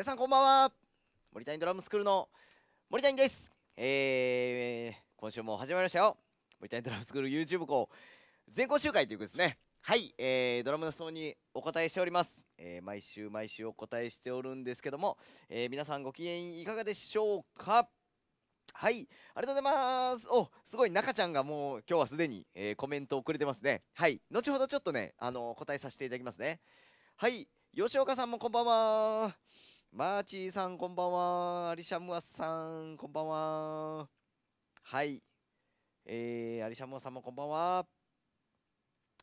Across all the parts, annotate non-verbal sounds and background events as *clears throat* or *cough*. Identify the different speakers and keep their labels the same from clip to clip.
Speaker 1: 皆さんこんばんは森谷ドラムスクールの森谷ですえー、今週も始まりましたよ森谷ドラムスクール YouTube 校全校集会ということですねはい、えー、ドラムの質問にお答えしております、えー、毎週毎週お答えしておるんですけども、えー、皆さんご機嫌いかがでしょうかはいありがとうございますおすごい中ちゃんがもう今日はすでに、えー、コメントをくれてますねはい後ほどちょっとねあの答えさせていただきますねはい吉岡さんもこんばんはマーチーさんこんばんはアリシャムワさんこんばんははいえー、アリシャムワさんもこんばんは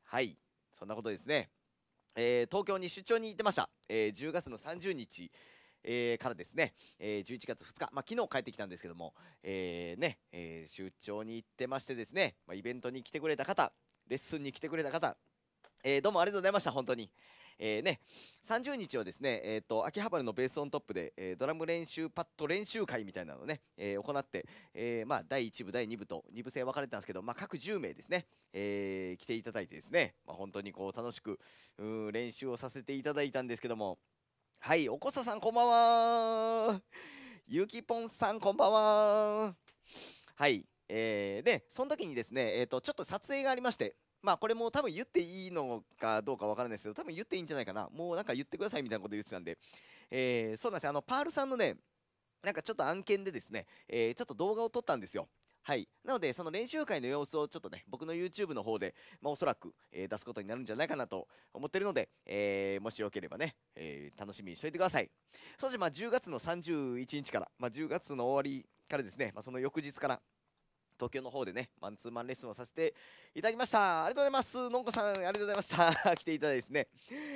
Speaker 1: はいそんなことですね、えー、東京に出張に行ってました、えー、10月の30日えー、からですね、えー、11月2日、まあ、昨日帰ってきたんですけども、えー、ねえー、出張に行ってましてですね、まあ、イベントに来てくれた方、レッスンに来てくれた方、えどうもありがとうございました、本当に。えー、ね、30日はですね、えーと、秋葉原のベースオントップで、えー、ドラム練習パッド練習会みたいなのをね、えー、行って、えまあ、第1部第2部と2部制分かれてたんですけど、まあ、各10名ですね、え来ていただいてですね、まあ、本当にこう楽しくう練習をさせていただいたんですけどもはいおこささんこんばんはゆきぽんさんこんばんははいえー、でその時にですね、えーとちょっと撮影がありましてまあこれも多分言っていいのかどうかわからないですけど多分言っていいんじゃないかなもうなんか言ってくださいみたいなこと言ってたんで、えー、そうなんですよあのパールさんのねなんかちょっと案件でですね、えー、ちょっと動画を撮ったんですよはい。なので、その練習会の様子をちょっとね、僕の YouTube の方で、まあ、おそらく、えー、出すことになるんじゃないかなと思ってるので、えー、もしよければね、えー、楽しみにしておいてください。そして、まあ、10月の31日から、まあ、10月の終わりからですね、まあ、その翌日から、東京の方でねマンツーマンレッスンをさせていただきましたありがとうございますのんこさんありがとうございました *laughs* 来ていただいてですね、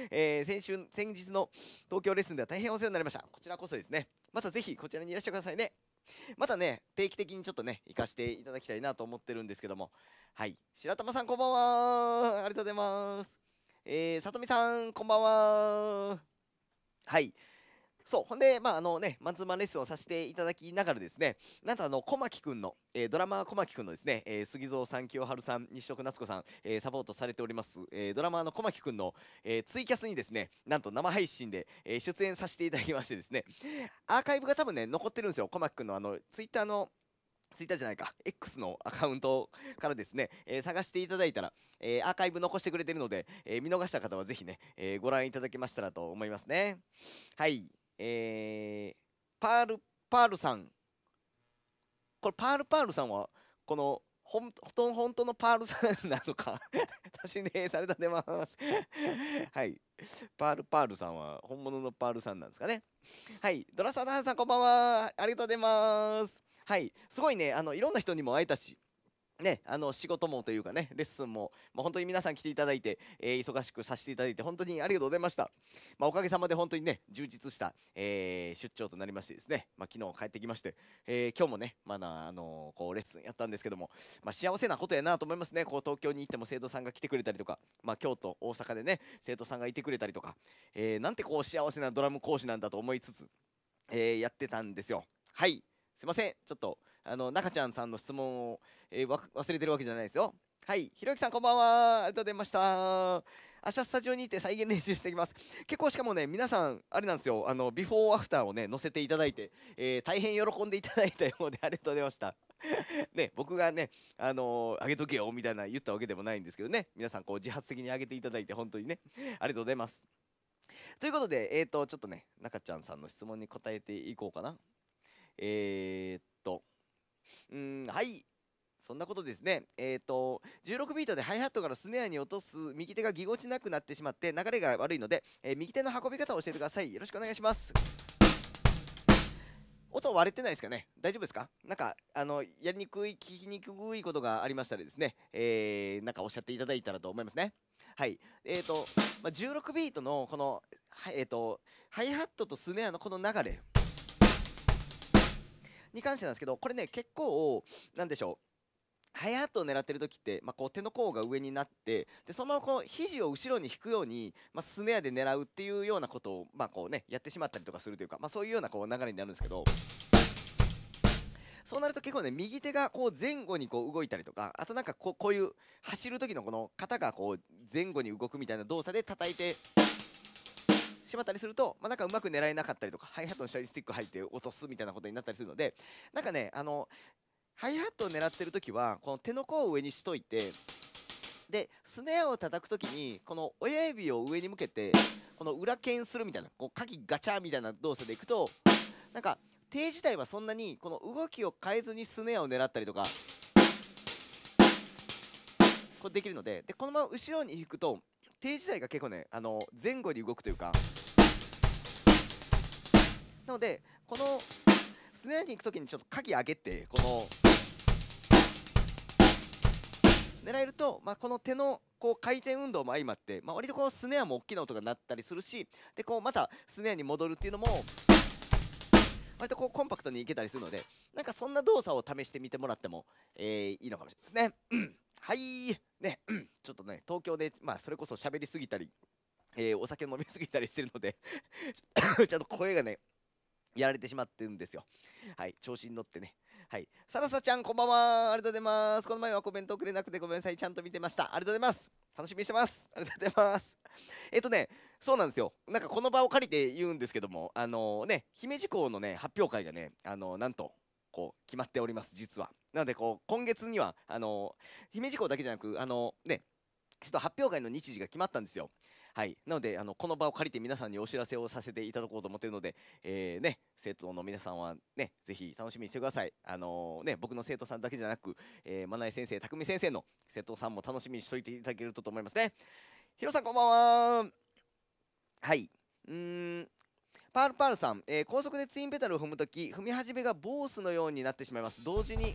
Speaker 1: えー、先週先日の東京レッスンでは大変お世話になりましたこちらこそですねまたぜひこちらにいらっしゃくださいねまたね定期的にちょっとね行かしていただきたいなと思ってるんですけどもはい白玉さんこんばんはありがとうございますえー、さとみさんこんばんははいそう、ほんで、まあ、あのね、マンツーマンレッスンをさせていただきながらですね、なんとあの、小牧くんの、えー、ドラマー小牧くんのですね、えー、杉蔵さん、清春さん、西徳夏子さん、えー、サポートされております、えドラマーの小牧くんの、えツイキャスにですね、なんと生配信で、え出演させていただきましてですね、アーカイブが多分ね、残ってるんですよ、小牧くんのあの、ツイッターの、ツイッターじゃないか、X のアカウントからですね、えー、探していただいたら、えー、アーカイブ残してくれてるので、えー、見逃した方はぜひね、えご覧いただけましたらと思いますね。はい。えー、パールパールさんこれパールパールさんはこのほ本当本当のパールさんなのか私ねされたでますはいパールパールさんは本物のパールさんなんですかねはいドラサダンさんこんばんはありがとうございますはいすごいねあのいろんな人にも会えたしね、あの仕事もというかね、レッスンも、まあ、本当に皆さん来ていただいて、えー、忙しくさせていただいて、本当にありがとうございました。まあ、おかげさまで本当にね、充実した、えー、出張となりましてですね、まあ、昨日帰ってきまして、えー、今日もね、まだ、あのこうレッスンやったんですけども、ま幸せなことやなと思いますね、こう東京に行っても生徒さんが来てくれたりとか、ま京都、大阪でね、生徒さんがいてくれたりとか、えなんてこう幸せなドラム講師なんだと思いつつ、えやってたんですよ。はい、すいません、ちょっと。あの中ちゃんさんの質問を、えー、忘れてるわけじゃないですよはいひろゆきさんこんばんはありがとうございました明日スタジオに行って再現練習していきます結構しかもね皆さんあれなんですよあのビフォーアフターをね載せていただいて、えー、大変喜んでいただいたようで *laughs* ありがとうございましたね僕がねあのー、上げとけよみたいな言ったわけでもないんですけどね皆さんこう自発的に上げていただいて本当にねありがとうございますということでえっ、ー、とちょっとね中ちゃんさんの質問に答えていこうかなえー、っとうんはいそんなことですね。えっ、ー、と、16ビートでハイハットからスネアに落とす右手がぎこちなくなってしまって流れが悪いので、えー、右手の運び方を教えてください。よろしくお願いします。音割れてないですかね大丈夫ですかなんか、あの、やりにくい、聞きにくいことがありましたらですね、えー、なんかおっしゃっていただいたらと思いますね。はい。えっ、ー、と、まあ、16ビートのこの、はえっ、と、ハイハットとスネアのこの流れ、に関してなんですけどこれね結構なんでしょう早と狙ってる時って、まあ、こう手の甲が上になってでそのままこう肘を後ろに引くように、まあ、スネアで狙うっていうようなことを、まあ、こうね、やってしまったりとかするというか、まそういうようなこう流れになるんですけど。そうなると結構ね右手がこう前後にこう動いたりとかあとなんかこうこういう走る時のこの肩がこう前後に動くみたいな動作で叩いてしまったりすると、まあ、なんかうまく狙えなかったりとかハイハットの下にスティック入って落とすみたいなことになったりするのでなんかねあのハイハットを狙ってる時はこの手の甲を上にしといてでスネアを叩く時にこの親指を上に向けてこの裏剣するみたいなこう鍵ガチャみたいな動作でいくとなんか手自体はそんなにこの動きを変えずにスネアを狙ったりとかこれできるのででこのまま後ろに引くと手自体が結構ねあの前後に動くというかなのでこのスネアに行く時にちょっと鍵上げてこの狙えると、まあ、この手のこう回転運動も相まって、まあ、割とこうスネアも大きな音が鳴ったりするしでこうまたスネアに戻るっていうのも割とこうコンパクトにいけたりするのでなんかそんな動作を試してみてもらっても、えー、いいのかもしれないですね。はい、ね、ちょっとね、東京で、まあ、それこそ喋りすぎたり、えー、お酒飲みすぎたりしてるので *laughs* ちゃんと声がね、やられてしまってるんですよ。はい、調子に乗ってね。はい、さらさちゃん、こんばんは。ありがとうございます。この前はコメントくれなくてごめんなさい。ちゃんと見てました。ありがとうございます。楽しみにしてます。ありがとうございます。えっとね、そうなんですよ。なんかこの場を借りて言うんですけども、あのー、ね、姫路港のね、発表会がね、あのー、なんと、こう決まっております実は。なのでこう今月にはあの姫路港だけじゃなくあのねちょっと発表会の日時が決まったんですよ。はい、なのであのこの場を借りて皆さんにお知らせをさせていただこうと思っているので、えーね、生徒の皆さんは、ね、ぜひ楽しみにしてください、あのー、ね、僕の生徒さんだけじゃなく、えー、真内先生、匠先生の生徒さんも楽しみにしておいていただけるとと思いますね。ひろさんこんばんははいうんパールパールさん、えー、高速でツインペダルを踏むとき踏み始めがボースのようになってしまいます同時に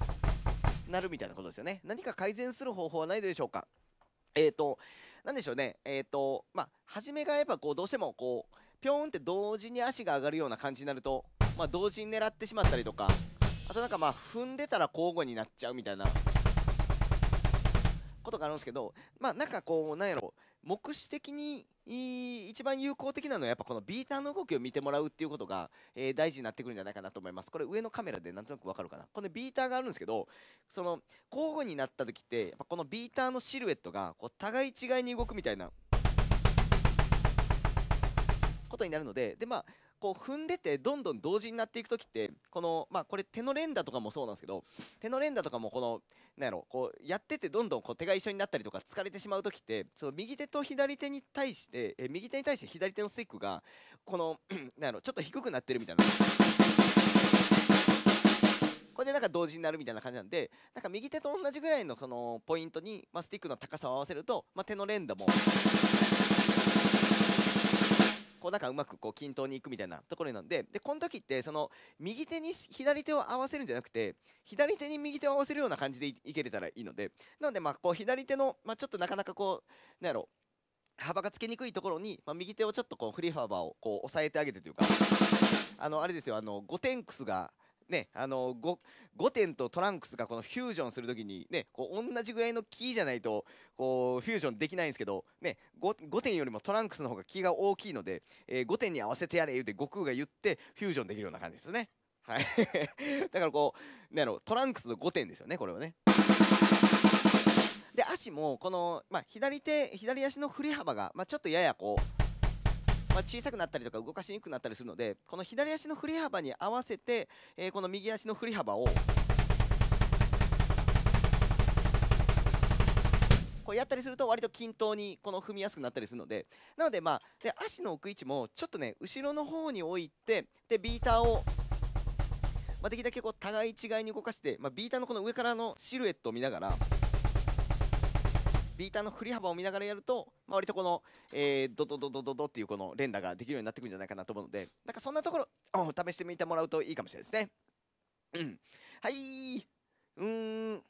Speaker 1: なるみたいなことですよね何か改善する方法はないでしょうかえっ、ー、と何でしょうねえっ、ー、とまあ初めがやっぱこうどうしてもこうピョーンって同時に足が上がるような感じになると、まあ、同時に狙ってしまったりとかあとなんかまあ踏んでたら交互になっちゃうみたいなことがあるんですけどまあなんかこうなんやろ目視的にい一番有効的なのはやっぱこのビーターの動きを見てもらうっていうことが、えー、大事になってくるんじゃないかなと思いますこれ上のカメラでなんとなくわかるかなこのビーターがあるんですけどその交互になった時ってやっぱこのビーターのシルエットがこう互い違いに動くみたいなことになるのででまあこう踏んでてどんどん同時になっていく時ってこのまあこれ手の連打とかもそうなんですけど手の連打とかもこのなんやろこうやっててどんどんこう手が一緒になったりとか疲れてしまう時ってその右手と左手に対してえ右手に対して左手のスティックがこの *clears throat* なんやろちょっと低くなってるみたいな。これでなんか同時になるみたいな感じなんでなんか右手と同じぐらいのそのポイントに、まあ、スティックの高さを合わせると、まあ、手の連打も。こうなんかうまくこう均等にいくみたいなところなんででこの時ってその右手に左手を合わせるんじゃなくて左手に右手を合わせるような感じでいけれたらいいのでなのでまあこう左手の、まあ、ちょっとなかなかこうなんやろ幅がつけにくいところに、まあ、右手をちょっとこう振り幅をこう押さえてあげてというかあのあれですよあのゴテンクスがね、あの 5, 点とトランクスがこのフュージョンするときに、ね、こう同じぐらいのキーじゃないとこうフュージョンできないんですけど、ね、5, 5点よりもトランクスの方がキーが大きいので、えー、5点に合わせてやれ言うて悟空が言ってフュージョンできるような感じですね。はい、*laughs* だからこうね、あのトランクスの5点ですよねこれはね。で足もこの、まあ、左手左足の振り幅が、まあ、ちょっとややこう。まあ、小さくなったりとか動かしにくくなったりするのでこの左足の振り幅に合わせて、えー、この右足の振り幅をこうやったりすると割と均等にこの踏みやすくなったりするのでなのでまあで足の置く位置もちょっとね後ろの方に置いてでビーターをまあ、できるだけこう互い違いに動かして、まあ、ビーターのこの上からのシルエットを見ながらビーターの振り幅を見ながらやると、まあ、割とこの、えー、ドドドドドドっていうこの連打ができるようになってくるんじゃないかなと思うのでなんかそんなところ試してみてもらうといいかもしれないですね。うん、はい、うん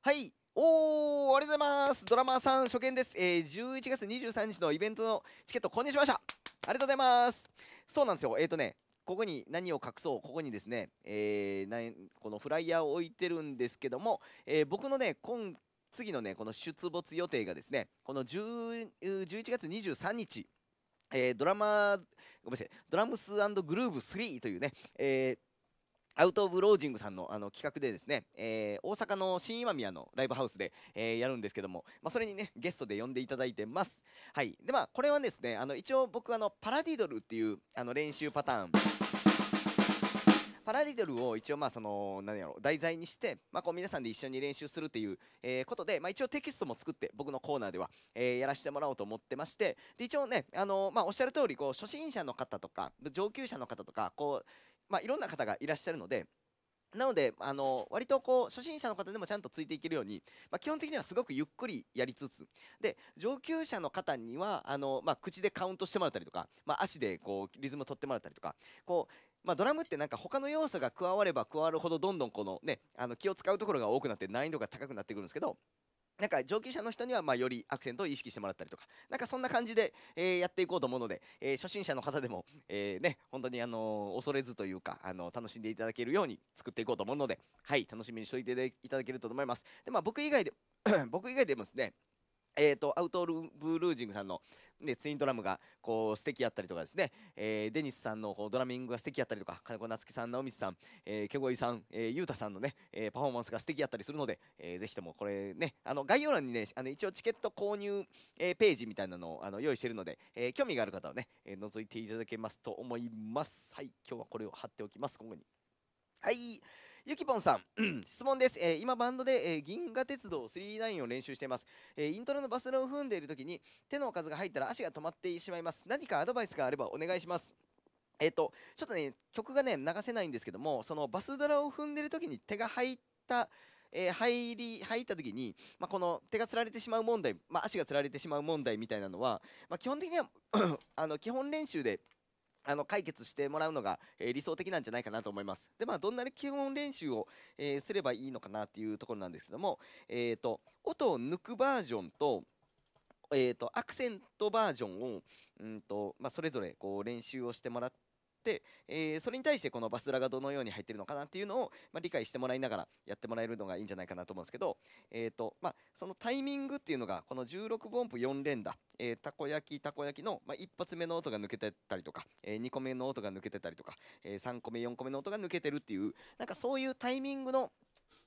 Speaker 1: はいおーありがとうございますドラマーさん初見です、えー、11月23日のイベントのチケット購入しましたありがとうございますそうなんですよえっ、ー、とねここに何を隠そうここにですね、えー、このフライヤーを置いてるんですけども、えー、僕のね今次のね、この出没予定がですね、この10 11月23日、えー、ドラマ、ごめんなさい、ドラムスグルーブ3というね、えーアウト・オブ・ロージングさんのあの企画でですね、えー、大阪の新今宮のライブハウスで、えー、やるんですけども、まあ、それにねゲストで呼んでいただいてます。はい、でまあこれはですねあの一応僕あのパラディドルっていうあの練習パターンパラリドルを一応まあその何やろ題材にして、まあ、こう皆さんで一緒に練習するという、えことで、まあ、一応テキストも作って僕のコーナーでは、えやらせてもらおうと思ってましてで一応ね、あのまあ、おっしゃる通りこ初心者の方とか上級者の方とかこう、まあ、いろんな方がいらっしゃるので。なので、あの割とこう初心者の方でもちゃんとついていけるように、まあ、基本的にはすごくゆっくりやりつつで上級者の方にはあの、まあ、口でカウントしてもらったりとか、まあ、足でこうリズムを取ってもらったりとかこうまあ、ドラムってなんか他の要素が加われば加わるほどどんどんこの、ね、あの気を使うところが多くなって難易度が高くなってくるんですけどなんか上級者の人にはまよりアクセントを意識してもらったりとかなんかそんな感じで、えやっていこうと思うので、え初心者の方でも、えね、本当に、あの恐れずというか、あの楽しんでいただけるように作っていこうと思うので、はい、楽しみにしておいていただけると思います。でまあ、僕以外で *clears throat* 僕以外でもですねえーと、とアウトブルージングさんのでツインドラムがこう素敵やったりとかですね、えー、デニスさんのこうドラミングが素敵やったりとか金子夏樹さん直道さん、えー、ケゴイさん、えー、ゆうたさんのね、えー、パフォーマンスが素敵やったりするので、えー、ぜひともこれねあの概要欄にねあの一応チケット購入、えー、ページみたいなのをあの用意してるので、えー、興味がある方はね、えー、覗いていただけますと思いますはい今日はこれを貼っておきます今後にはいゆきぽんさん、質問です、えー、今バンドで、えー、銀河鉄道39を練習しています、えー、イントロのバスロを踏んでいる時に手の数が入ったら足が止まってしまいます何かアドバイスがあればお願いしますえっ、とちょっとね曲がね流せないんですけどもそのバスドラを踏んでる時に手が入ったえー、入り入った時に、まあ、この手がつられてしまう問題、まあ、足がつられてしまう問題みたいなのは、まあ、基本的には *clears throat* あの基本練習であの解決してもらうのが、えー、理想的なんじゃないかなと思います。で、まあ、どんな基本練習を、えー、すればいいのかなっていうところなんですけども、えーと、音を抜くバージョンと、えーと、アクセントバージョンを、うんとまあ、それぞれこう練習をしてもらっ、えー、それに対してこのバスラがどのように入ってるのかなっていうのを、まあ、理解してもらいながらやってもらえるのがいいんじゃないかなと思うんですけど、えーとまあ、そのタイミングっていうのがこの16分音符4連打、えー、たこ焼きたこ焼きの、まあ、1発目の音が抜けてたりとか、えー、2個目の音が抜けてたりとか、え3個目4個目の音が抜けてるっていうなんかそういうタイミングの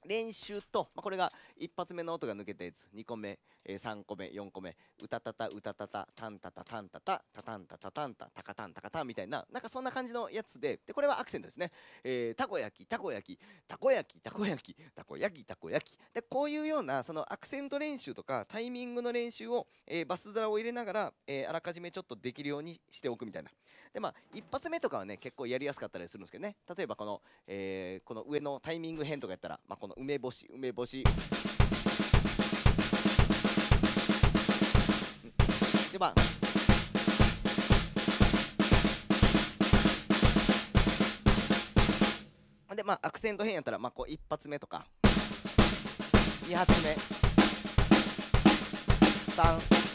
Speaker 1: 練習と、まあ、これが1発目の音が抜けたやつ2個目、えー、3個目4個目うたたたうたたたたんたたたんたたたたんたたたんたたかたんたかたんみたいななんかそんな感じのやつででこれはアクセントですね、えー、たこ焼きたこ焼きたこ焼きたこ焼きたこ焼きたこ焼きでこういうようなそのアクセント練習とかタイミングの練習を、えー、バスドラを入れながら、えー、あらかじめちょっとできるようにしておくみたいなでまあ一発目とかはね結構やりやすかったりするんですけどね例えばこの、えー、この上のタイミング編とかやったら、まあ、この梅干し梅干しでまあでまあアクセント変やったら、まあ、こう1発目とか2発目3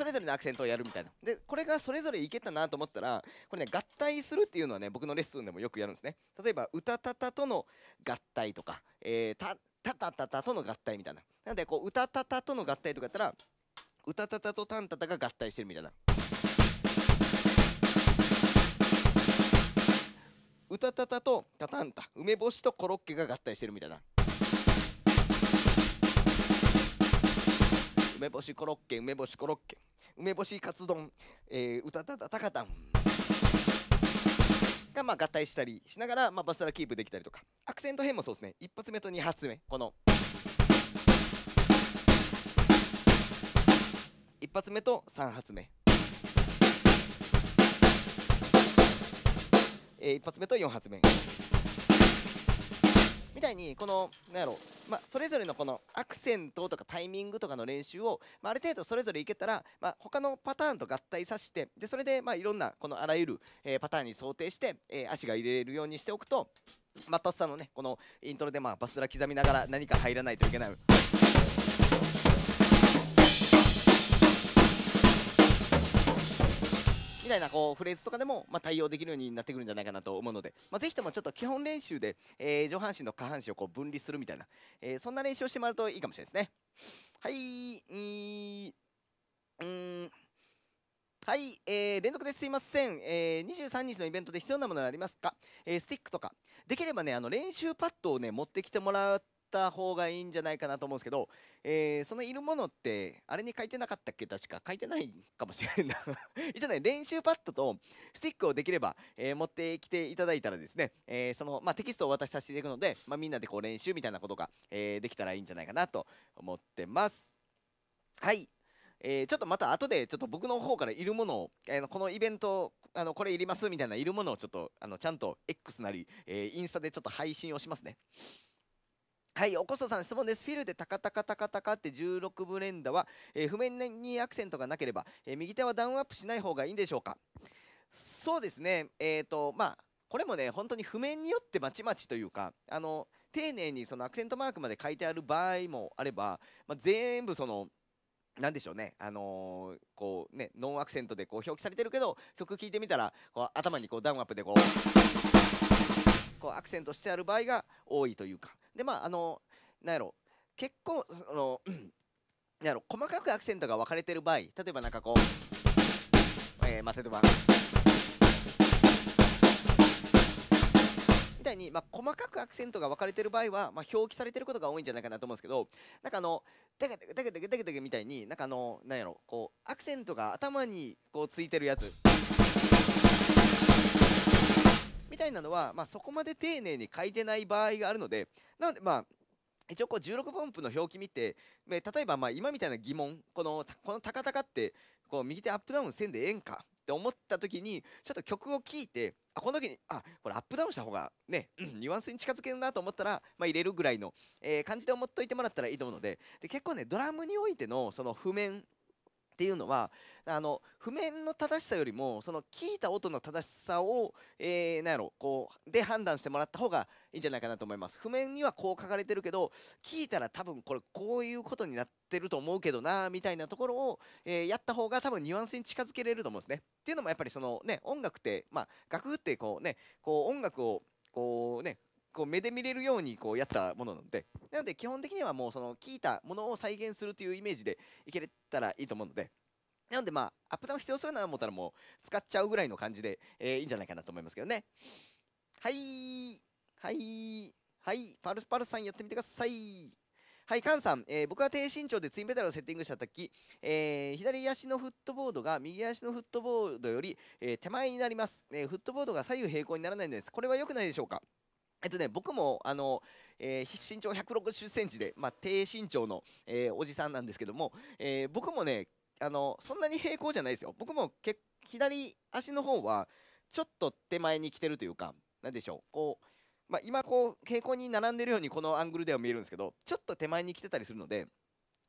Speaker 1: それぞれのアクセントをやるみたいなでこれがそれぞれいけたなと思ったらこれね合体するっていうのはね僕のレッスンでもよくやるんですね例えばうたたたとの合体とか、えー、たたたたたとの合体みたいななのでこううたたとの合体とかやったらうたたたとたんたたが合体してるみたいなたたたとたたんた梅干しとコロッケが合体してるみたいな梅干しコロッケ梅干しコロッケ梅干しカツ丼、えー、うたたたたかたんがまあ合体したりしながら、まあ、バスタラキープできたりとかアクセント編もそうですね一発目と二発目この一発目と三発目、えー、一発目と四発目。際にこのなんやろまあ、それぞれのこのアクセントとかタイミングとかの練習を、まあ、ある程度それぞれいけたら、まあ、他のパターンと合体させてでそれでまあいろんなこのあらゆる、えー、パターンに想定して、えー、足が入れれるようにしておくと、マットッサのねこのイントロでまあバスラ刻みながら何か入らないといけない。たいなこうフレーズとかでも、まあ、対応できるようになってくるんじゃないかなと思うので、まあ、ぜひともちょっと基本練習で、えー、上半身と下半身をこう分離するみたいな、えー、そんな練習をしてもらうといいかもしれないですね。はい、うんはい、えー、連続ですいません、えー、23日のイベントで必要なものはありますか、えー、スティックとかできればねあの練習パッドをね持ってきてもらってった方がいいんじゃないかなと思うんですけど、えー、そのいるものって、あれに書いてなかったっけ確か。書いてないかもしれないな *laughs* 一応ね、練習パッドとスティックをできれば、えー、持ってきていただいたらですね、えー、その、まあ、テキストを渡しさせていくので、まあ、みんなでこう練習みたいなことが、えー、できたらいいんじゃないかなと思ってます。はい。えー、ちょっとまた後でちょっと僕の方からいるものを、えー、このイベントあのこれいりますみたいないるものをちょっとあのちゃんと X なり、えー、インスタでちょっと配信をしますね。はいおこそさん質問ですフィルでタカタカタカタカって16分連打は、えー、譜面にアクセントがなければ、えー、右手はダウンアップしない方がいいんでしょうかそうですねえっ、ー、とまあこれもね本当に譜面によってまちまちというかあの丁寧にそのアクセントマークまで書いてある場合もあれば、まあ、全部その何でしょうね、あのー、こうねノンアクセントでこう表記されてるけど曲聴いてみたらこう頭にこうダウンアップでこう。こうアクセントしてある場合が多いというかでまああのなんやろ結構あのなんやろ細かくアクセントが分かれてる場合例えばなんかこう、えー、まあ、例えばみたいに、まあ、細かくアクセントが分かれてる場合は、まあ、表記されてることが多いんじゃないかなと思うんですけどなんかあのだけだけだけだけだけみたいになんかあのなんやろこうアクセントが頭にこうついてるやつたいなのは、まあ、そこまで丁寧に書いてない場合があるのでなのでまあ一応こう16分布の表記見て、ね、例えばま今みたいな疑問このこのタカタカってこう右手アップダウンせんでええんかって思った時にちょっと曲を聴いてあこの時にあこれアップダウンした方がね、うん、ニュアンスに近づけるなと思ったら、まあ、入れるぐらいの、えー、感じで思っといてもらったらいいと思うのでで結構ねドラムにおいてのその譜面っていうのはあの譜面の正しさよりもその聞いた音の正しさを、えー、なんやろこうで判断してもらった方がいいんじゃないかなと思います譜面にはこう書かれてるけど聞いたら多分これこういうことになってると思うけどなみたいなところを、えー、やった方が多分ニュアンスに近づけれると思うんですねっていうのもやっぱりそのね音楽ってまあ楽譜ってこうねこう音楽をこうねこう目で見れるようにこうやったものなのでなので基本的にはもうその聞いたものを再現するというイメージでいけたらいいと思うのでなのでまあアップダウン必要そうなと思ったらもう使っちゃうぐらいの感じで、えー、いいんじゃないかなと思いますけどねはいはいはいパルスパルスさんやってみてくださいはい、カンさん、えー、僕は低身長でツインペダルをセッティングしたとき、えー、左足のフットボードが右足のフットボードより、えー、手前になります、えフットボードが左右平行にならないのです。これは良くないでしょうかえっとね、僕もあの、えー、身長160センチで、まあ、低身長の、えー、おじさんなんですけども、えー、僕もねあのそんなに平行じゃないですよ僕もけ左足の方はちょっと手前に来てるというか何でしょうこう、まあ、今こう平行に並んでるようにこのアングルでは見えるんですけどちょっと手前に来てたりするので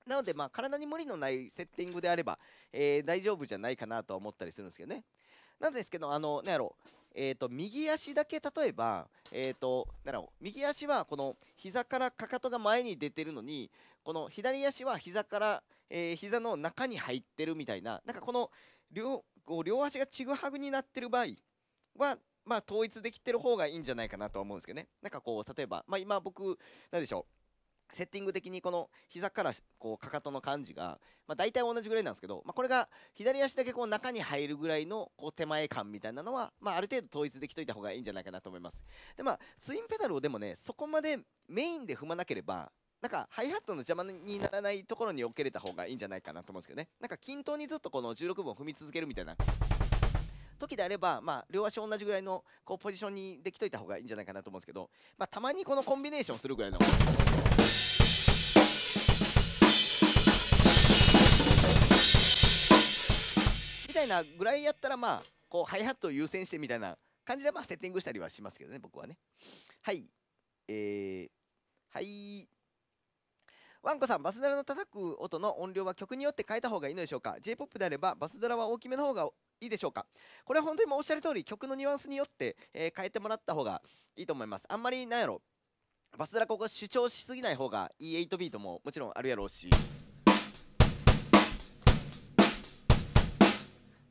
Speaker 1: なので、まあ、体に無理のないセッティングであれば、えー、大丈夫じゃないかなとは思ったりするんですけどね。なんですけど、あの、なんやろう、えーと、右足だけ例えば、えーと、とだろう右足はこの膝からかかとが前に出てるのにこの左足は膝から、えー、膝の中に入ってるみたいななんかこの両こう両足がちぐはぐになってる場合は、まあ、統一できてる方がいいんじゃないかなとは思うんですけどねなんかこう例えば、まあ、今僕何でしょうセッティング的にこの膝からこうかかとの感じが、まあ、大体同じぐらいなんですけど、まあ、これが左足だけこう中に入るぐらいのこう手前感みたいなのは、まあ、ある程度統一できといた方がいいんじゃないかなと思います。でまあ、ツインペダルをでもねそこまでメインで踏まなければなんかハイハットの邪魔にならないところに置けれた方がいいんじゃないかなと思うんですけどねなんか均等にずっとこの16分を踏み続けるみたいな時であれば、まあ、両足同じぐらいのこうポジションにできといた方がいいんじゃないかなと思うんですけど、まあ、たまにこのコンビネーションするぐらいの。たいなぐらいやったらまあこうハイハットを優先してみたいな感じでまあセッティングしたりはしますけどね僕はねはいえー、はいワンコさん、バスドラの叩く音の音量は曲によって変えた方がいいのでしょうか ?J-POP であれば、バスドラは大きめの方がいいでしょうかこれは本当にもうおっしゃる通り、曲のニュアンスによって、えー、変えてもらった方がいいと思います。あんまり、なんやろ、バスドラここ主張しすぎない方がいい8ビートももちろんあるやろうし。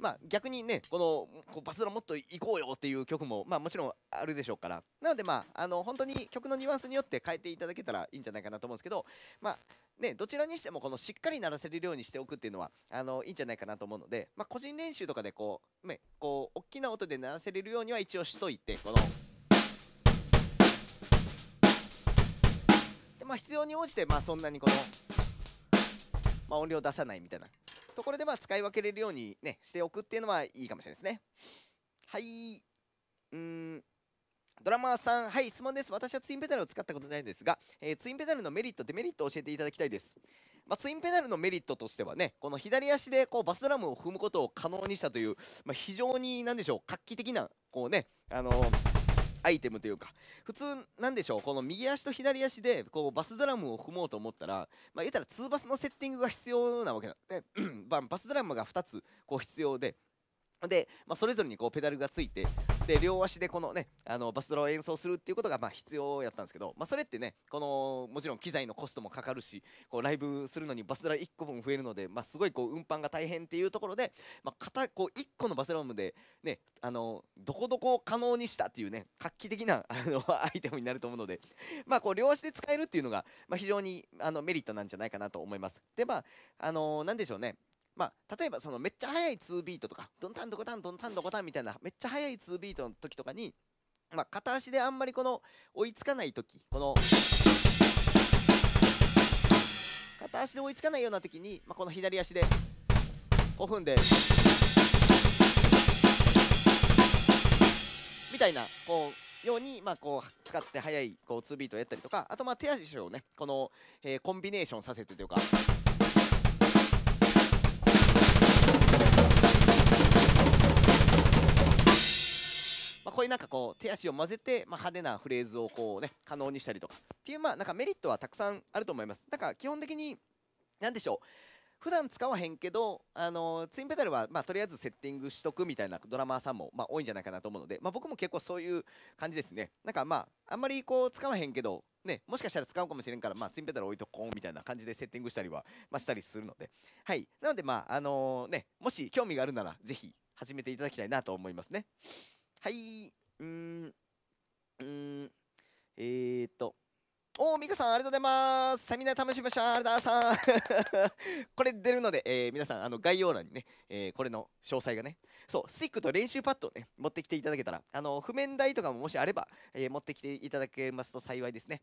Speaker 1: まあ、逆にねこのバスドラもっと行こうよっていう曲も、まあ、もちろんあるでしょうからなので、まあ、あの本当に曲のニュアンスによって変えていただけたらいいんじゃないかなと思うんですけど、まあね、どちらにしてもこのしっかり鳴らせるようにしておくっていうのはあのいいんじゃないかなと思うので、まあ、個人練習とかでこう、ね、こう大きな音で鳴らせれるようには一応しといてこの。まあ、必要に応じて、まあ、そんなにこの、まあ、音量出さないみたいなところでまあ使い分けれるようにねしておくっていうのはいいかもしれないですねはいうんドラマーさん、はい、質問です。私はツインペダルを使ったことないんですが、えー、ツインペダルのメリット、デメリットを教えていただきたいです。まあ、ツインペダルのメリットとしてはね、この左足でこうバスドラムを踏むことを可能にしたという、まあ、非常に、なんでしょう、画期的な、こうね、あのーアイテムというか普通なんでしょうこの右足と左足でこうバスドラムを踏もうと思ったらまあ言ったら2バスのセッティングが必要なわけなで *clears throat* バスドラムが2つこう必要でで、まあ、それぞれにこうペダルがついてで両足でこのねあのバスドラを演奏するっていうことがまあ必要やったんですけど、まあ、それってねこのもちろん機材のコストもかかるしこうライブするのにバスドラ1個分増えるので、まあ、すごいこう運搬が大変っていうところで、まあ、片こう1個のバスドラムで、ね、あのどこどこを可能にしたっていうね画期的なあのアイテムになると思うので、まあ、こう両足で使えるっていうのが、まあ、非常にあのメリットなんじゃないかなと思います。でまああの何でしょうねまあ、例えばそのめっちゃ速い2ビートとか、ドンタンドコタンドンタンドコタンみたいな、めっちゃ速い2ビートの時とかに、まあ、片足であんまりこの追いつかない時、この片足で追いつかないような時に、まあ、この左足で5分で。みたいなこうように、まあ、こう使って速いこう2ビートをやったりとかあとまあ手足をねこの、えー、コンビネーションさせてというか。こういうなんかこう手足を混ぜて、まあ、派手なフレーズをこうね可能にしたりとかっていうまあなんかメリットはたくさんあると思いますなんか基本的に何でしょう普段使わへんけど、あのツインペダルは、まあ、とりあえずセッティングしとくみたいなドラマーさんも、まあ、多いんじゃないかなと思うので、まあ、僕も結構そういう感じですねなんかまああんまりこう使わへんけどね、もしかしたら使うかもしれんから、まあ、ツインペダル置いとこうみたいな感じでセッティングしたりは、まあ、したりするので、はい、なので、まああのー、ね、もし興味があるなら、ぜひ始めていただきたいなと思いますね。はい、うん、うん、えー、っと、おー、ミカさん、ありがとうございます。さあ、みんな楽しみましょう。ありがとうございます。*laughs* これ出るので、えー、皆さん、あの概要欄にね、えー、これの詳細がね、そう、スティックと練習パッドをね、持ってきていただけたら、あの、譜面台とかももしあれば、えー、持ってきていただけますと幸いですね。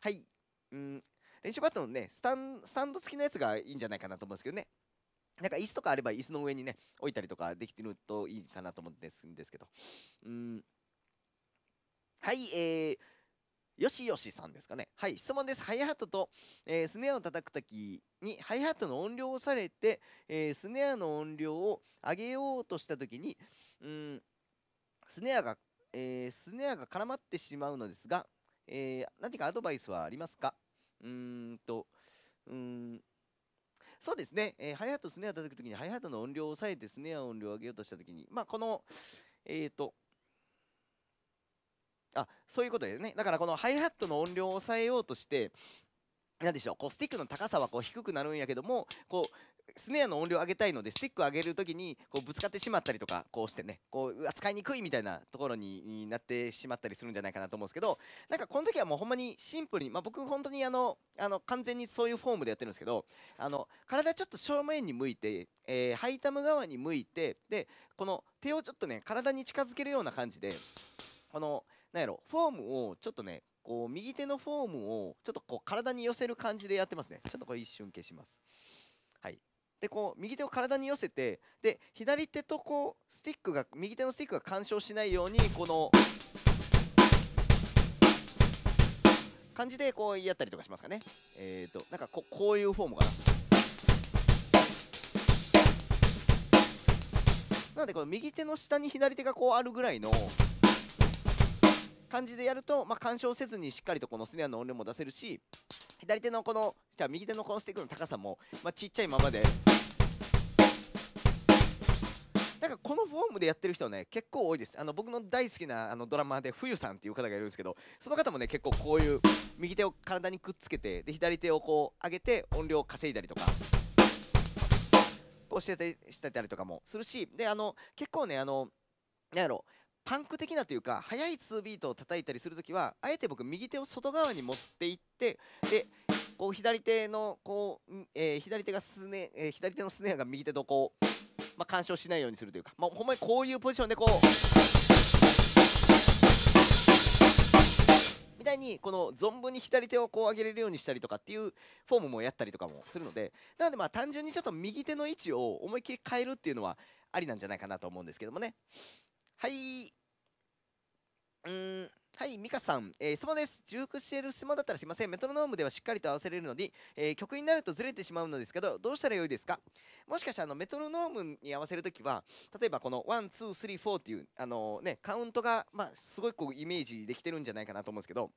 Speaker 1: はい、うん、練習パッドのね、スタンスタンド付きのやつがいいんじゃないかなと思うんですけどね。なんか椅子とかあれば椅子の上にね置いたりとかできてるといいかなと思ってですんですけどうんはいえーよしよしさんですかね。はい、質問です。ハイハットと、えー、スネアを叩くときに、ハイハットの音量をされて、えー、スネアの音量を上げようとしたときに、うん、スネアが、えー、スネアが絡まってしまうのですが、え何かアドバイスはありますかうーんと、うん、そうですね、えー、ハイハット、スネア叩くときに、ハイハットの音量を抑えて、スネア音量を上げようとしたときに、まあ、この、えっ、ー、と、あ、そういうことですね。だから、このハイハットの音量を抑えようとして、なんでしょうこうスティックの高さはこう低くなるんやけどもこうスネアの音量上げたいのでスティック上げるときにこうぶつかってしまったりとかこうしてねこう扱いにくいみたいなところになってしまったりするんじゃないかなと思うんですけどなんかこの時はもうほんまにシンプルに、まあ、僕本当にあのあの完全にそういうフォームでやってるんですけどあの体ちょっと正面に向いて、えー、ハイタム側に向いてでこの手をちょっとね体に近づけるような感じでこのなんやろフォームをちょっとねこう右手のフォームをちょっとこう体に寄せる感じでやってますねちょっとこれ一瞬消します。でこう右手を体に寄せてで左手とこうスティックが右手のスティックが干渉しないようにこの感じでこうやったりとかしますかねえっ、ー、となんかここういうフォームかななのでこの右手の下に左手がこうあるぐらいの感じでやると、まあ、干渉せずにしっかりとこのスネアの音量も出せるし左手のこのじゃあ右手のこのスティックの高さも、まあ、ちっちゃいままでなんかこのフォームでやってる人ね結構多いですあの僕の大好きなあのドラマーで冬さんっていう方がいるんですけどその方もね結構こういう右手を体にくっつけてで左手をこう上げて音量を稼いだりとかえてしてたりとかもするしであの結構ねあのなんやろうパンク的なというか速い2ビートを叩いたりする時はあえて僕右手を外側に持っていってでこう左手のこう、えー、左手がスネ、えー、左手のスネアが右手とこう、まあ、干渉しないようにするというか、まあ、ほんまにこういうポジションでこう。みたいにこの存分に左手をこう上げれるようにしたりとかっていうフォームもやったりとかもするのでなのでまあ単純にちょっと右手の位置を思いっきり変えるっていうのはありなんじゃないかなと思うんですけどもねはいうん、はい、ミカさん、えー、質問です。重複している質問だったらすいません。メトロノームではしっかりと合わせれるのに、えー、曲になるとずれてしまうのですけど、どうしたらよいですかもしかしてあのメトロノームに合わせるときは、例えばこの1、2、3、4っていう、あのー、ね、カウントが、まあ、すごいこうイメージできてるんじゃないかなと思うんですけど、